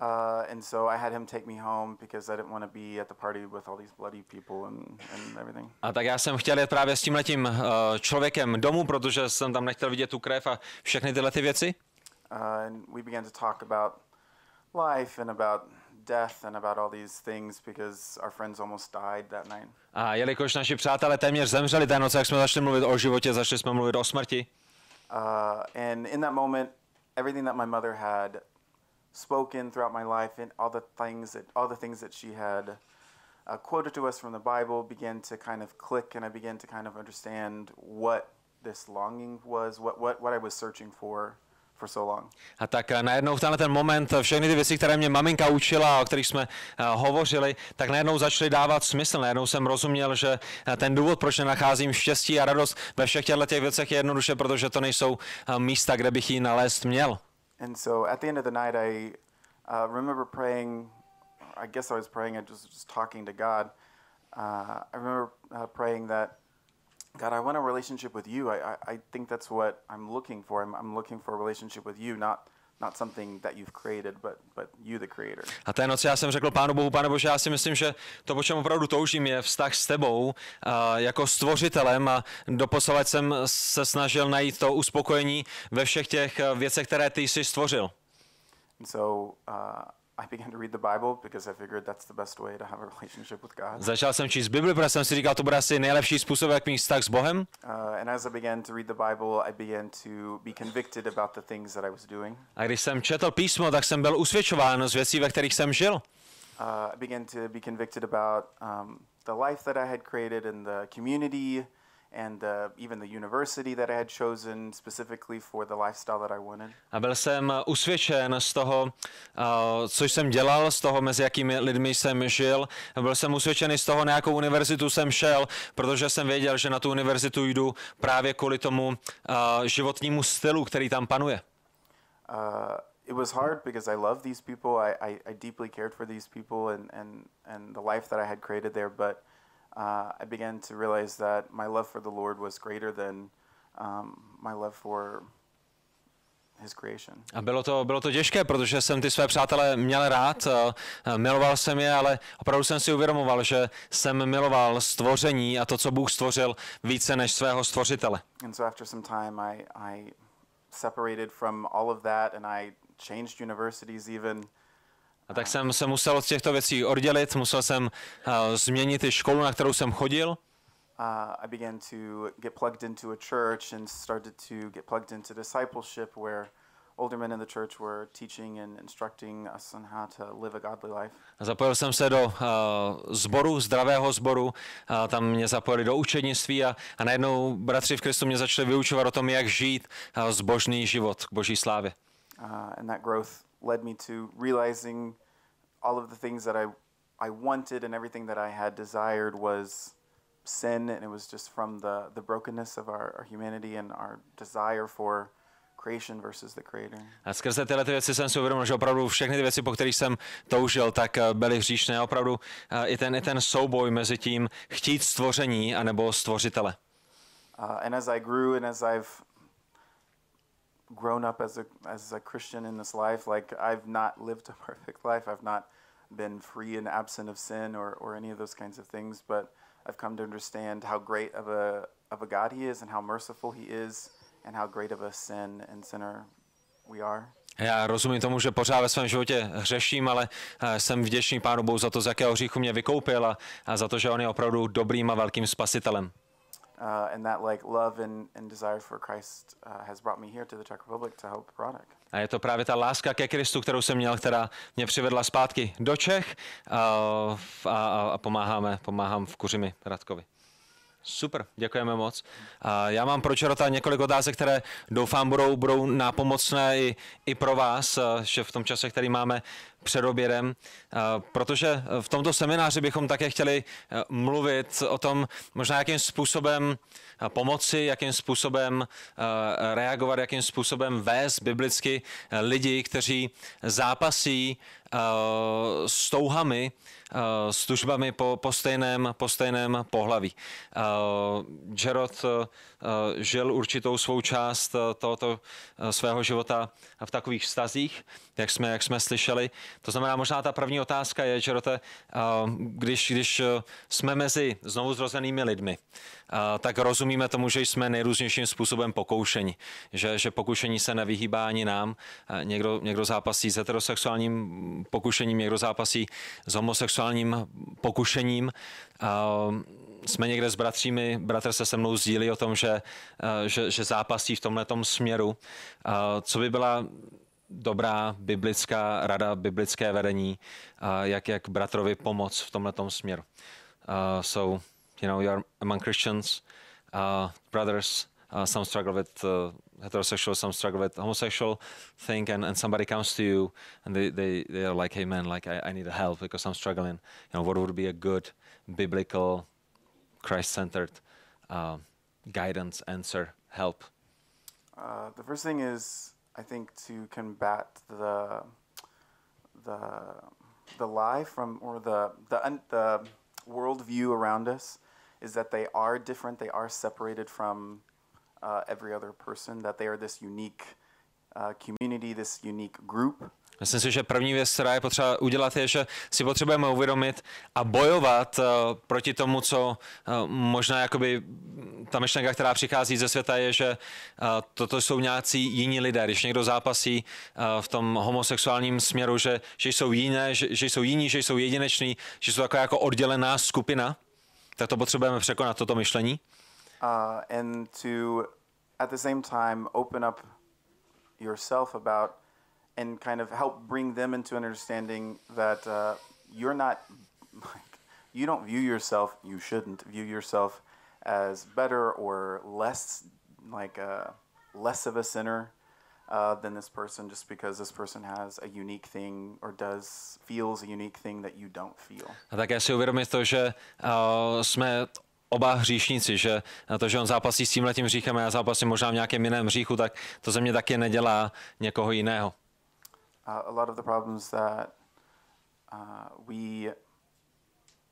Uh, and so I had him take me home because I didn't want to be at the party with all these bloody people and, and everything. A tak já jsem chtěl jít právě s letím uh, eh, člověkem domů, protože jsem tam nechtěl vidět tu krev a všechny tyhle ty věci. Uh, and we began to talk about life and about death and about all these things because our friends almost died that night. A jelikož naši přátelé téměř zemřeli té noci, jak jsme začali mluvit o životě, začali jsme mluvit o smrti. Uh, and in that moment, everything that my mother had spoken throughout my life and all the things that all the things that she had uh, quoted to us from the Bible began to kind of click, and I began to kind of understand what this longing was, what what what I was searching for. for so long. A tak eh, najednou v tenhle ten moment eh, všechny ty věci, které mě maminka učila, o kterých jsme eh, hovořili, tak najednou začaly dávat smysl. Najednou jsem rozuměl, že ten důvod, proč nenacházím štěstí a radost ve všech těchto těch věcech je jednoduše, protože to nejsou místa, kde bych ji nalézt měl. And so at the end of the night I uh, remember praying, I guess I was praying, I was just talking to God. Uh, I remember uh, praying that God, I want a relationship with you. I, I, I think that's what I'm looking for. I'm, I'm looking for a relationship with you, not not something that you've created, but, but you the creator. A té noci já jsem řekl Pánu Bohu, Pane Bože, já si myslím, že to, po čem opravdu toužím, je vztah s tebou a, jako stvořitelem a doposavat jsem se snažil najít to uspokojení ve všech těch eh, věcech, které ty jsi stvořil. And so, uh, Začal jsem číst Bibli, protože jsem si říkal, to bude asi nejlepší způsob, jak mít vztah s Bohem. A když jsem četl písmo, tak jsem byl usvědčován z věcí, ve kterých jsem žil. Uh, I began to be convicted about um, the life that I had created and the community and uh, even the university that I had chosen specifically for the lifestyle that I wanted. A byl jsem uh, usvědčen z toho, uh, co jsem dělal, z toho, mezi jakými lidmi jsem žil. A byl jsem usvědčen z toho, na jakou univerzitu jsem šel, protože jsem věděl, že na tu univerzitu jdu právě kvůli tomu uh, životnímu stylu, který tam panuje. Uh, it was hard because I love these people. I, I, I deeply cared for these people and, and, and the life that I had created there, but uh, I began to realize that my love for the Lord was greater than um, my love for A bylo to, bylo to těžké, protože jsem ty své přátelé měl rád, eh, eh, miloval jsem je, ale opravdu jsem si uvědomoval, že jsem miloval stvoření a to, co Bůh stvořil, více než svého stvořitele. A a tak jsem se musel od těchto věcí oddělit, musel jsem uh, změnit i školu, na kterou jsem chodil. Uh, I began to get plugged into a church and started to get plugged into discipleship where older men in the church were teaching and instructing us on how to live a godly life. Zapojil jsem se do uh, eh, zboru, zdravého zboru, a eh, tam mě zapojili do učednictví a, a najednou bratři v Kristu mě začali vyučovat o tom, jak žít uh, zbožný život k boží slávě. Uh, and that growth led me to realizing all of the things that I, I wanted and everything that I had desired was sin, and it was just from the, the brokenness of our, our humanity and our desire for A skrze tyhle ty věci jsem si uvědomil, že opravdu všechny ty věci, po kterých jsem toužil, tak eh, byly hříšné. Opravdu eh, i ten, i ten souboj mezi tím chtít stvoření anebo stvořitele. Uh, and as I grew and as I've grown up as a as a Christian in this life. Like I've not lived a (laughs) perfect life. I've not been free and absent of sin or, or any of those kinds of things, but I've come to understand how great of a of a God he is and how merciful he is and how great of a sin and sinner we are. Já rozumím tomu, že pořád ve svém životě hřeším, ale eh, jsem vděčný Pánu Bohu za to, z jakého hříchu mě vykoupil a, za to, že On je opravdu dobrým a velkým spasitelem. Uh, and that like love and, and desire for Christ uh, has brought me here to the Czech Republic to help Radek. A je to právě ta láska ke Kristu, kterou jsem měl, která mě přivedla zpátky do Čech uh, a, a, a pomáháme, pomáhám v Kuřimi Radkovi. Super, děkujeme moc. Já mám pro Čerota několik otázek, které doufám budou, budou nápomocné i, i pro vás, eh, že v tom čase, který máme před obědem, eh, protože eh, v tomto semináři bychom také chtěli eh, mluvit o tom, možná jakým způsobem pomoci, jakým způsobem reagovat, jakým způsobem vést biblicky lidi, kteří zápasí s touhami, s tužbami po, po, stejném, po stejném pohlaví. Gerard žil určitou svou část tohoto svého života v takových vztazích jak jsme, jak jsme slyšeli. To znamená, možná ta první otázka je, že Rote, když, když e, jsme mezi znovu zrozenými lidmi, tak rozumíme tomu, že jsme nejrůznějším způsobem pokoušení, že, že pokušení se nevyhýbá ani nám. Někdo, někdo zápasí s heterosexuálním pokušením, někdo zápasí s homosexuálním pokušením jsme někde s bratřími, bratr se se mnou sdílí o tom, že, e, že, že zápasí v tomhle směru. Co by byla dobrá biblická rada, biblické vedení, jak, jak bratrovi pomoc v tomto směru. Uh, so, you know, you are among Christians, uh, brothers, uh, some struggle with uh, heterosexual, some struggle with homosexual thing, and, and somebody comes to you and they, they, they are like, hey man, like I, I need help because I'm struggling. You know, what would be a good biblical, Christ-centered uh, guidance, answer, help? Uh, the first thing is I think to combat the the the lie from or the the un, the worldview around us is that they are different. They are separated from uh, every other person. That they are this unique community, this unique group. Myslím si, že první věc, která je potřeba udělat, je, že si potřebujeme uvědomit a bojovat eh, proti tomu, co eh, možná jakoby ta myšlenka, která přichází ze světa, je, že eh, toto jsou nějací jiní lidé. Když někdo zápasí v tom homosexuálním směru, že, že jsou jiné, že, že jsou jiní, že jsou jedineční, že jsou taková jako oddělená skupina, tak to potřebujeme překonat, toto myšlení. Uh, and to at the same time open up yourself about and kind of help bring them into an understanding that uh, you're not like you don't view yourself you shouldn't view yourself as better or less like uh, less of a sinner uh, than this person just because this person has a unique thing or does feels a unique thing that you don't feel. A také si uvědomit to, že uh, jsme oba hříšníci, že to, že on zápasí s tím letím hříchem a já zápasím možná v nějakém jiném hříchu, tak to ze mě taky nedělá někoho jiného. Uh, a lot of the problems that uh, we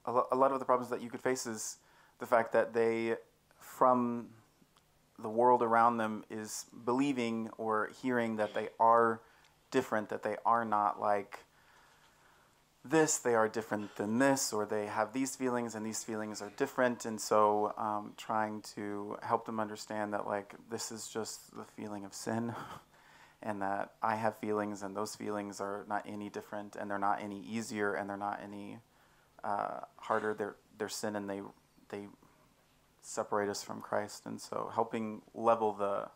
a, lot of the problems that you could face is the fact that they from the world around them is believing or hearing that they are different, that they are not like this, they are different than this, or they have these feelings and these feelings are different. And so um, trying to help them understand that, like, this is just the feeling of sin, (laughs) and that I have feelings, and those feelings are not any different, and they're not any easier, and they're not any uh, harder. They're, they're sin, and they, they separate us from Christ. And so helping level the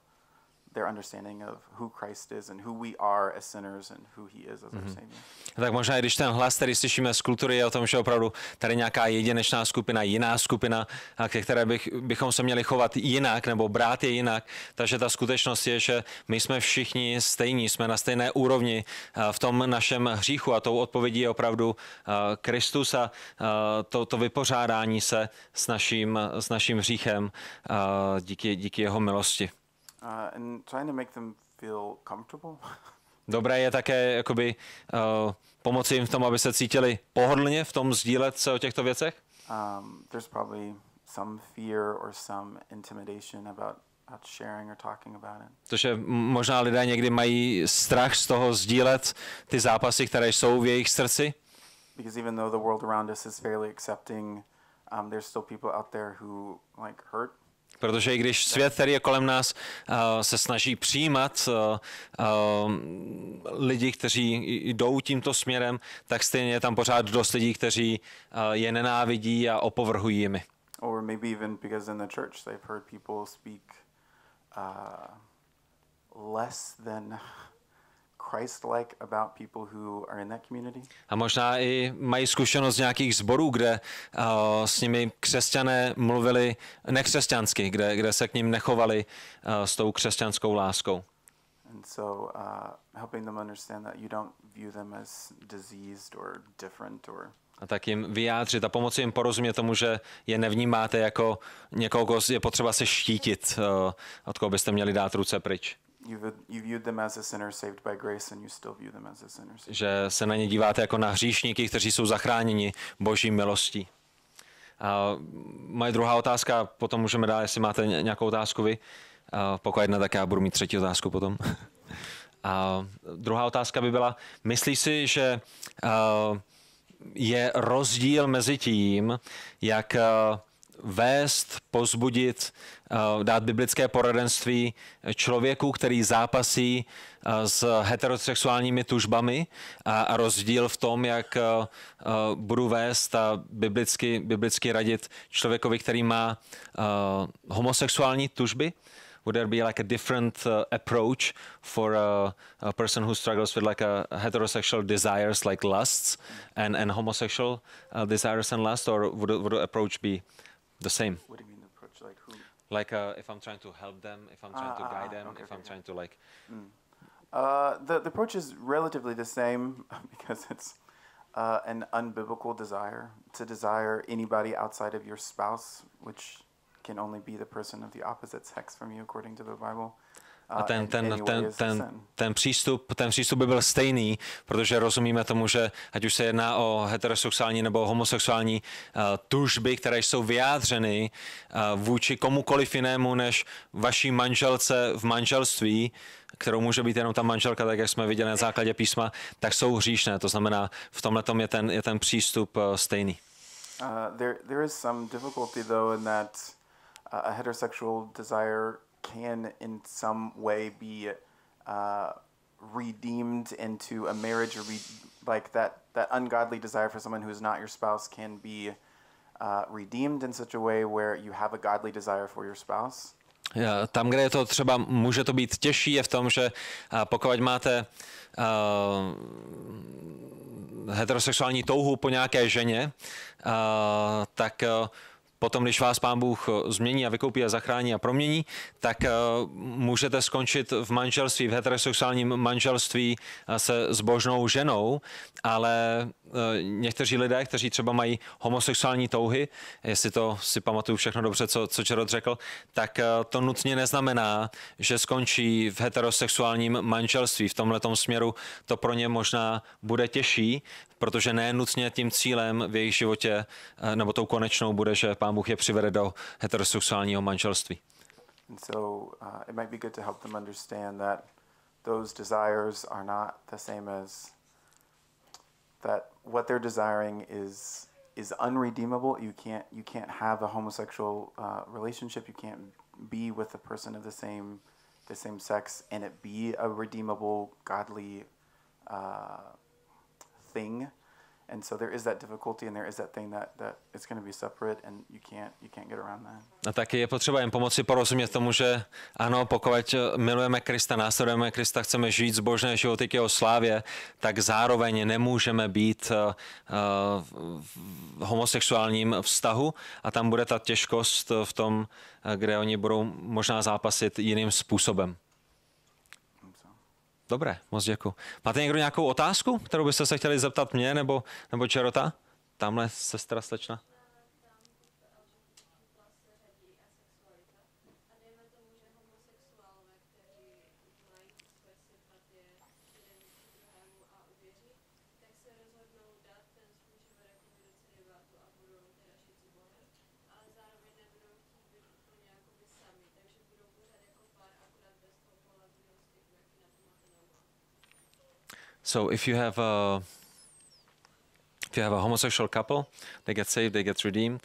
their understanding of who Christ is and who we are as sinners and who he is as our mhm. savior. Tak možná, i, když ten hlas, který slyšíme z kultury, je o tom, že opravdu tady nějaká jedinečná skupina, jiná skupina, ke které bych, bychom se měli chovat jinak nebo brát je jinak. Takže ta skutečnost je, že my jsme všichni stejní, jsme na stejné úrovni v tom našem hříchu a tou odpovědí je opravdu Kristus a to, to vypořádání se s naším, s naším hříchem díky, díky jeho milosti. Uh, (laughs) Dobré je také jakoby, uh, pomoci jim v tom, aby se cítili pohodlně v tom sdílet se o těchto věcech. Um, there's probably some fear or some intimidation about sharing or talking about it. možná lidé někdy mají strach z toho sdílet ty zápasy, které jsou v jejich srdci. Because even though the world around us is fairly accepting, um, there's still people out there who like hurt Protože i když svět, který je kolem nás, eh, se snaží přijímat eh, eh, lidi, kteří jdou tímto směrem, tak stejně je tam pořád dost lidí, kteří je nenávidí a opovrhují jimi. Or maybe even because in the church they've heard people speak uh, less than a možná i mají zkušenost z nějakých zborů, kde uh, s nimi křesťané mluvili nekřesťansky, kde, kde se k ním nechovali uh, s tou křesťanskou láskou. Uh, a tak jim vyjádřit a pomoci jim porozumět tomu, že je nevnímáte jako někoho, je potřeba se štítit, uh, od koho byste měli dát ruce pryč. Že se na ně díváte jako na hříšníky, kteří jsou zachráněni boží milostí. A moje druhá otázka, potom můžeme dát, jestli máte nějakou otázku vy. A pokud ne, tak já budu mít třetí otázku potom. (laughs) A druhá otázka by byla, myslíš si, že je rozdíl mezi tím, jak vést, pozbudit, eh, dát biblické poradenství člověku, který zápasí eh, s heterosexuálními tužbami a rozdíl v tom, jak eh, budu vést a biblicky, biblicky radit člověkovi, který má homosexuální tužby. Would there be like a different approach for a, a person who struggles with like a heterosexual desires like lusts and, and homosexual desires and lusts or would, would the approach be the same. What do you mean approach? Like who? Like uh, if I'm trying to help them, if I'm trying to ah, ah, guide them, okay, if okay, I'm okay. trying to like. Mm. Uh, the the approach is relatively the same (laughs) because it's uh, an unbiblical desire to desire anybody outside of your spouse, which can only be the person of the opposite sex from you according to the Bible. A ten, ten, ten, ten, ten, přístup, ten přístup by byl stejný, protože rozumíme tomu, že ať už se jedná o heterosexuální nebo homosexuální uh, tužby, které jsou vyjádřeny uh, vůči komukoliv jinému než vaší manželce v manželství, kterou může být jenom ta manželka, tak jak jsme viděli na základě písma, tak jsou hříšné. To znamená, v tomhle je ten, je ten přístup uh, stejný. Uh, there, there is some difficulty though in that uh, a heterosexual desire can in some way be uh, redeemed into a marriage or re- like that that ungodly desire for someone who is not your spouse can be uh, redeemed in such a way where you have a godly desire for your spouse? Tam, kde je to třeba, může to být těžší, je v tom, že pokud máte uh, heterosexuální touhu po nějaké ženě, uh, tak uh, potom, když vás pán Bůh eh, změní a vykoupí a zachrání a promění, tak eh, můžete skončit v manželství, v heterosexuálním manželství eh, se zbožnou ženou, ale někteří lidé, kteří třeba mají homosexuální touhy, jestli to si pamatuju všechno dobře, co, co Čerod řekl, tak to nutně neznamená, že skončí v heterosexuálním manželství. V tomhle směru to pro ně možná bude těžší, protože ne tím cílem v jejich životě eh, nebo tou konečnou bude, že pán Bůh je přivede do heterosexuálního manželství. So uh, it might be good to help them understand that those desires are not the same as that what they're desiring is is unredeemable. You can't you can't have a homosexual uh, relationship. You can't be with a person of the same the same sex and it be a redeemable godly uh, thing. And so there is that difficulty and there is that thing that, that it's going to be separate and you can't, you can't get around that. A taky je potřeba jim pomoci porozumět tomu, že ano, pokud milujeme Krista, následujeme Krista, chceme žít zbožné životy k jeho slávě, tak zároveň nemůžeme být uh, v homosexuálním vztahu a tam bude ta těžkost v tom, eh, kde oni budou možná zápasit jiným způsobem. Dobré, moc děkuji. Máte někdo nějakou otázku, kterou byste se chtěli zeptat mě nebo, nebo Čerota? Tamhle sestra slečna. So if you have a if you have a homosexual couple, they get saved, they get redeemed,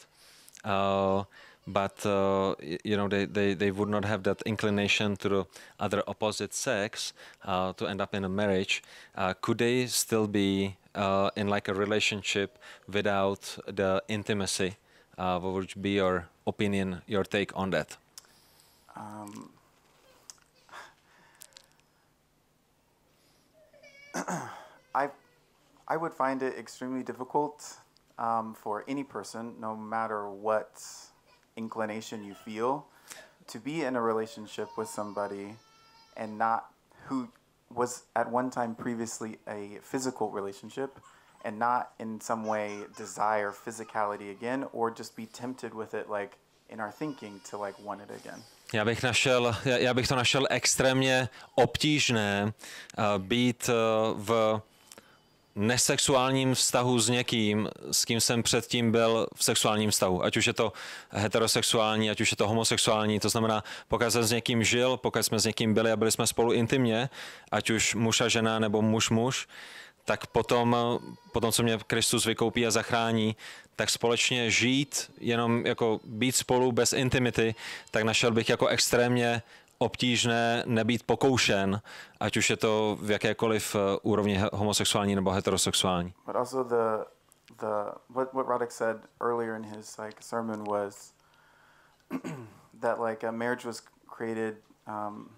uh, but uh, you know they, they, they would not have that inclination to the other opposite sex uh, to end up in a marriage. Uh, could they still be uh, in like a relationship without the intimacy? Uh, what would be your opinion, your take on that? Um (clears throat) I, I would find it extremely difficult um, for any person, no matter what inclination you feel, to be in a relationship with somebody and not who was at one time previously a physical relationship and not in some way desire physicality again or just be tempted with it like in our thinking to like want it again. Já bych, našel, já bych to našel extrémně obtížné eh, být eh, v nesexuálním vztahu s někým, s kým jsem předtím byl v sexuálním vztahu. Ať už je to heterosexuální, ať už je to homosexuální. To znamená, pokud jsem s někým žil, pokud jsme s někým byli a byli jsme spolu intimně, ať už muž a žena nebo muž muž, tak potom, potom, co mě Kristus vykoupí a zachrání, tak společně žít, jenom jako být spolu bez intimity, tak našel bych jako extrémně obtížné nebýt pokoušen, ať už je to v jakékoliv eh, úrovni homosexuální nebo heterosexuální. But also the, the, what, what Radek said earlier in his like, sermon was (clears throat) that like a marriage was created, um,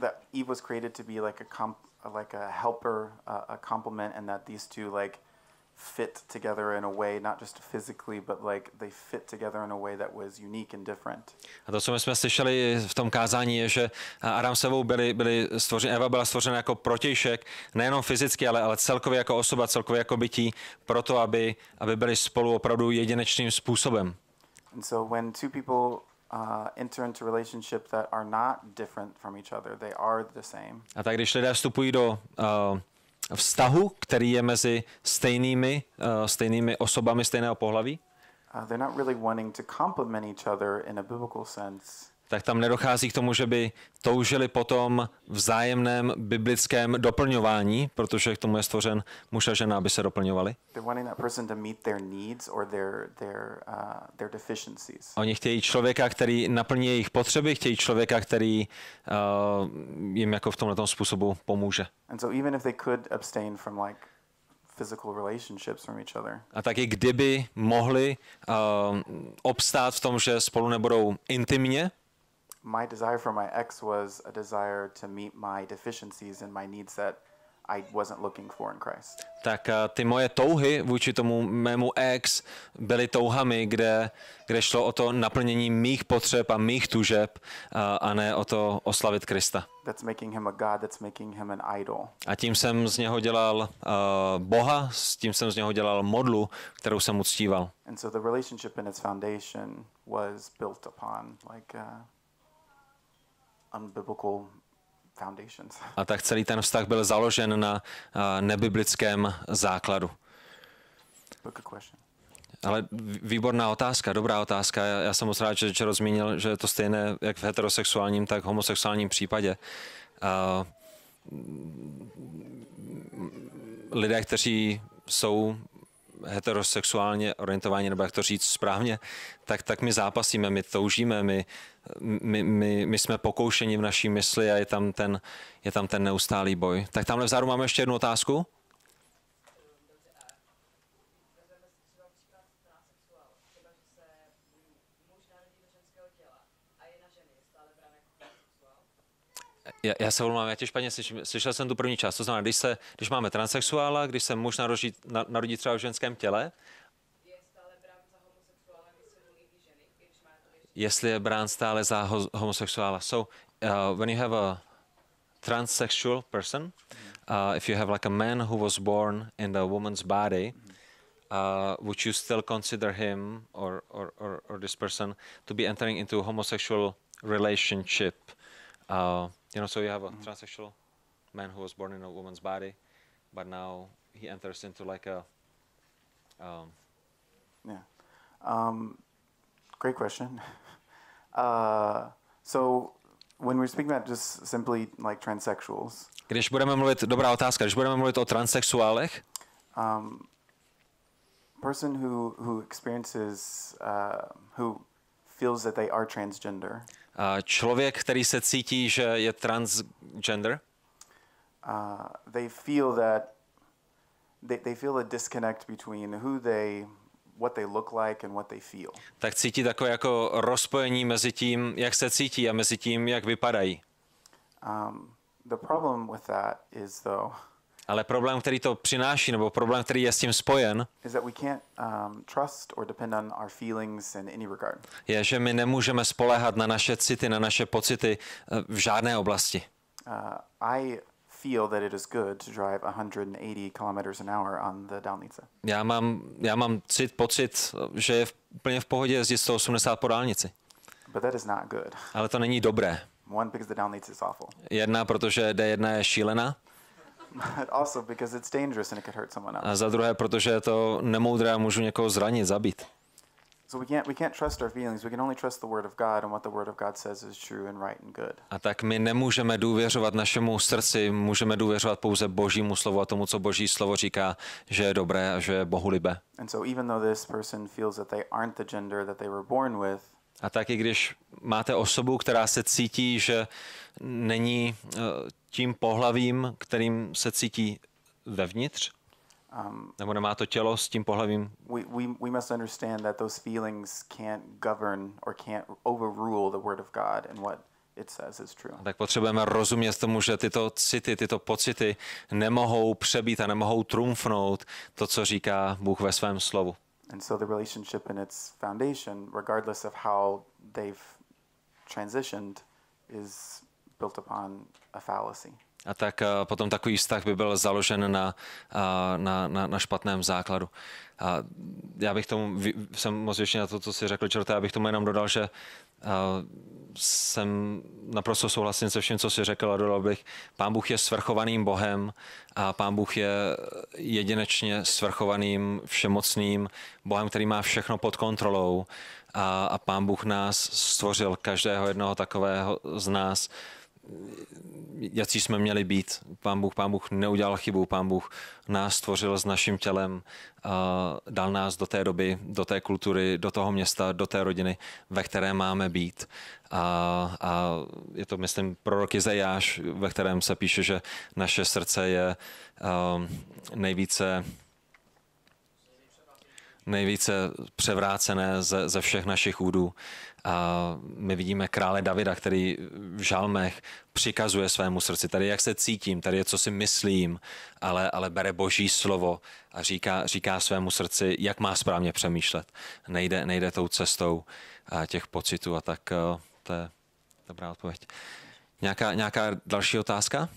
that Eve was created to be like a comp like a helper, uh, a complement, and that these two like fit together in a way, not just physically, but like they fit together in a way that was unique and different. A to, co my jsme slyšeli v tom kázání, je, že Adam sebou byli, byli stvořen, Eva byla stvořena jako protějšek, nejenom fyzicky, ale, ale celkově jako osoba, celkově jako bytí, proto aby, aby byli spolu opravdu jedinečným způsobem. And so when two people Uh, enter into that are not different from each other. They are the same. A tak když lidé vstupují do uh, vztahu, který je mezi stejnými, uh, stejnými osobami stejného pohlaví, uh, they're not really wanting to complement each other in a biblical sense tak tam nedochází k tomu, že by toužili potom vzájemném biblickém doplňování, protože k tomu je stvořen muž a žena, aby se doplňovali. Uh, Oni chtějí člověka, který naplní jejich potřeby, chtějí člověka, který uh, jim jako v tomhle způsobu pomůže. physical relationships from each other. A taky kdyby mohli uh, obstát v tom, že spolu nebudou intimně, my desire for my ex was a desire to meet my deficiencies and my needs that I wasn't looking for in Christ. Tak eh, ty moje touhy vůči tomu mému ex byly touhami, kde, kde šlo o to naplnění mých potřeb a mých tužeb a, a ne o to oslavit Krista. That's making him a god, that's making him an idol. A tím jsem z něho dělal uh, boha, s tím jsem z něho dělal modlu, kterou jsem uctíval. And so the relationship and its foundation was built upon like uh, a tak celý ten vztah byl založen na nebiblickém základu. Ale výborná otázka, dobrá otázka. Já, jsem moc rád, že Čero zmínil, že je to stejné jak v heterosexuálním, tak v homosexuálním případě. lidé, kteří jsou heterosexuálně orientovaní, nebo jak to říct správně, tak, tak my zápasíme, my toužíme, my, my, my, my jsme pokoušeni v naší mysli a je tam ten, je tam ten neustálý boj. Tak tamhle vzadu máme ještě jednu otázku. Já, já se volám, já tě špatně slyším. Slyšel jsem tu první část. To znamená, když, se, když máme transexuála, když se muž narodí, na, narodí třeba v ženském těle, jestli je brán stále za ho, homosexuála. So, uh, when you have a transsexual person, uh, if you have like a man who was born in a woman's body, uh, would you still consider him or, or, or, or this person to be entering into a homosexual relationship? Uh, You know, so you have a mm-hmm. transsexual man who was born in a woman's body, but now he enters into like a. Um, yeah. Um, great question. (laughs) uh, so when we're speaking about just simply like transsexuals. Když budeme mluvit, dobrá otázka, když budeme mluvit o transsexuálech. Um, person who, who experiences, uh, who feels that they are transgender. člověk, který se cítí, že je transgender, uh, they feel that they, they feel a disconnect between who they what they look like and what they feel. Tak cítí takové jako rozpojení mezi tím, jak se cítí a mezi tím, jak vypadají. Um, the problem with that is though ale problém, který to přináší, nebo problém, který je s tím spojen, um, je, že my nemůžeme spolehat na naše city, na naše pocity eh, v žádné oblasti. Uh, já mám, já mám cit, pocit, eh, že je úplně v pohodě jezdit 180 po dálnici. Ale to není dobré. Jedna, protože D1 je šílená. A za druhé, protože je to nemoudré a můžu někoho zranit, zabít. A tak my nemůžeme důvěřovat našemu srdci, můžeme důvěřovat pouze Božímu slovu a tomu, co Boží slovo říká, že je dobré a že je bohulibé. And so even though this person feels that they aren't the gender that they were born with, a tak i když máte osobu, která se cítí, že není e, tím pohlavím, kterým se cítí vevnitř, um, nebo nemá to tělo s tím pohlavím. We, we, we must understand that those feelings can't govern or can't overrule the word of God and what it says is true. Tak potřebujeme rozumět tomu, že tyto city, tyto pocity nemohou přebít a nemohou trumfnout to, co říká Bůh ve svém slovu. And so the relationship in its foundation, regardless of how they've transitioned, is built upon a fallacy. a tak eh, potom takový vztah by byl založen na, eh, na, na, na špatném základu. A já bych tomu, jsem moc většině na to, co si řekl, čerte, já bych tomu jenom dodal, že eh, jsem naprosto souhlasím se vším, co si řekl a dodal bych, pán Bůh je svrchovaným Bohem a pán Bůh je jedinečně svrchovaným, všemocným Bohem, který má všechno pod kontrolou a, a pán Bůh nás stvořil, každého jednoho takového z nás jaký jsme měli být. Pán Bůh, pán Bůh neudělal chybu, pán Bůh nás stvořil s naším tělem, a dal nás do té doby, do té kultury, do toho města, do té rodiny, ve které máme být. A, a je to, myslím, prorok Izajáš, ve kterém se píše, že naše srdce je um, nejvíce nejvíce převrácené ze, ze všech našich údů. A my vidíme krále Davida, který v žalmech přikazuje svému srdci, tady jak se cítím, tady je, co si myslím, ale, ale bere boží slovo a říká, říká svému srdci, jak má správně přemýšlet. Nejde, nejde tou cestou těch pocitů a tak eh, to je dobrá odpověď. Nějaká, nějaká další otázka?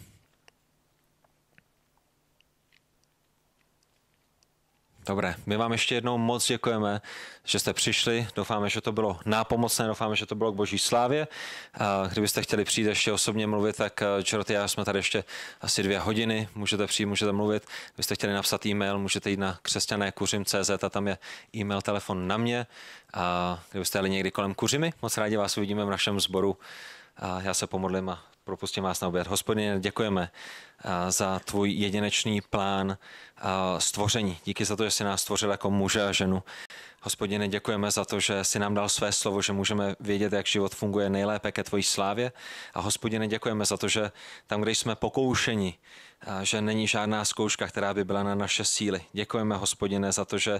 Dobré, my vám ještě jednou moc děkujeme, že jste přišli. Doufáme, že to bylo nápomocné, doufáme, že to bylo k boží slávě. Kdybyste chtěli přijít ještě osobně mluvit, tak eh, čeroty, já jsme tady ještě asi dvě hodiny. Můžete přijít, můžete mluvit. Kdybyste chtěli napsat e-mail, můžete jít na křesťanékuřim.cz a tam je e-mail, telefon na mě. A kdybyste jeli někdy kolem kuřimy, moc rádi vás uvidíme v našem sboru. A já se pomodlím a propustím vás na oběd. Hospodine, děkujeme eh, za tvůj jedinečný plán eh, stvoření. Díky za to, že jsi nás stvořil jako muže a ženu. Hospodine, děkujeme za to, že jsi nám dal své slovo, že můžeme vědět, jak život funguje nejlépe ke tvojí slávě. A hospodine, děkujeme za to, že tam, kde jsme pokoušeni, že není žádná zkouška, která by byla na naše síly. Děkujeme, hospodine, za to, že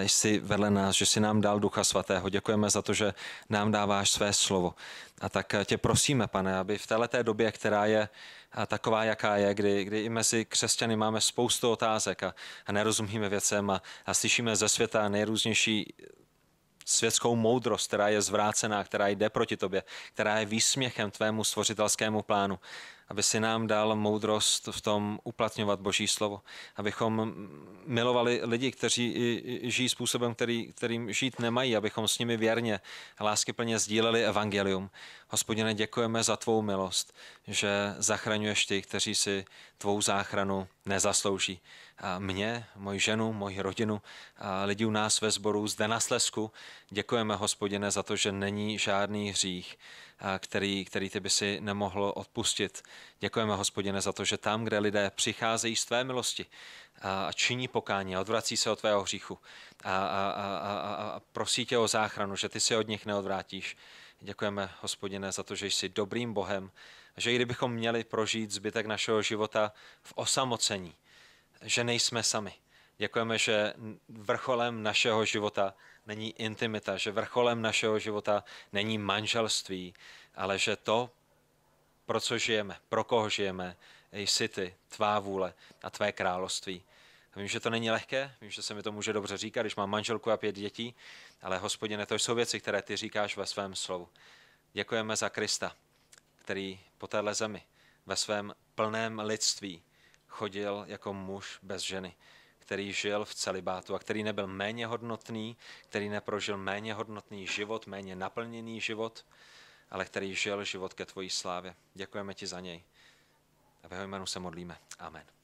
jsi vedle nás, že jsi nám dal Ducha Svatého. Děkujeme za to, že nám dáváš své slovo. A tak e, tě prosíme, pane, aby v této době, která je taková, jaká je, kdy, kdy i mezi křesťany máme spoustu otázek a, a nerozumíme věcem a, a slyšíme ze světa nejrůznější světskou moudrost, která je zvrácená, která jde proti tobě, která je výsměchem tvému stvořitelskému plánu aby si nám dal moudrost v tom uplatňovat Boží slovo, abychom milovali lidi, kteří žijí způsobem, který, kterým žít nemají, abychom s nimi věrně a láskyplně sdíleli evangelium. Hospodine, děkujeme za tvou milost, že zachraňuješ ty, kteří si tvou záchranu nezaslouží. A mě, moji ženu, moji rodinu, a lidi u nás ve sboru zde na Slesku. Děkujeme, hospodine, za to, že není žádný hřích, který, který ty by si nemohl odpustit. Děkujeme, hospodine, za to, že tam, kde lidé přicházejí z tvé milosti a činí pokání a odvrací se od tvého hříchu a, a, a, a, a prosí tě o záchranu, že ty se od nich neodvrátíš. Děkujeme, hospodine, za to, že jsi dobrým Bohem, že i kdybychom měli prožít zbytek našeho života v osamocení, že nejsme sami. Děkujeme, že vrcholem našeho života není intimita, že vrcholem našeho života není manželství, ale že to, pro co žijeme, pro koho žijeme, jsi ty, tvá vůle a tvé království. A vím, že to není lehké, vím, že se mi to může dobře říkat, když mám manželku a pět dětí, ale hospodine, to jsou věci, které ty říkáš ve svém slovu. Děkujeme za Krista, který po téhle zemi ve svém plném lidství chodil jako muž bez ženy který žil v celibátu a který nebyl méně hodnotný, který neprožil méně hodnotný život, méně naplněný život, ale který žil život ke tvojí slávě. Děkujeme ti za něj. A ve jeho jménu se modlíme. Amen.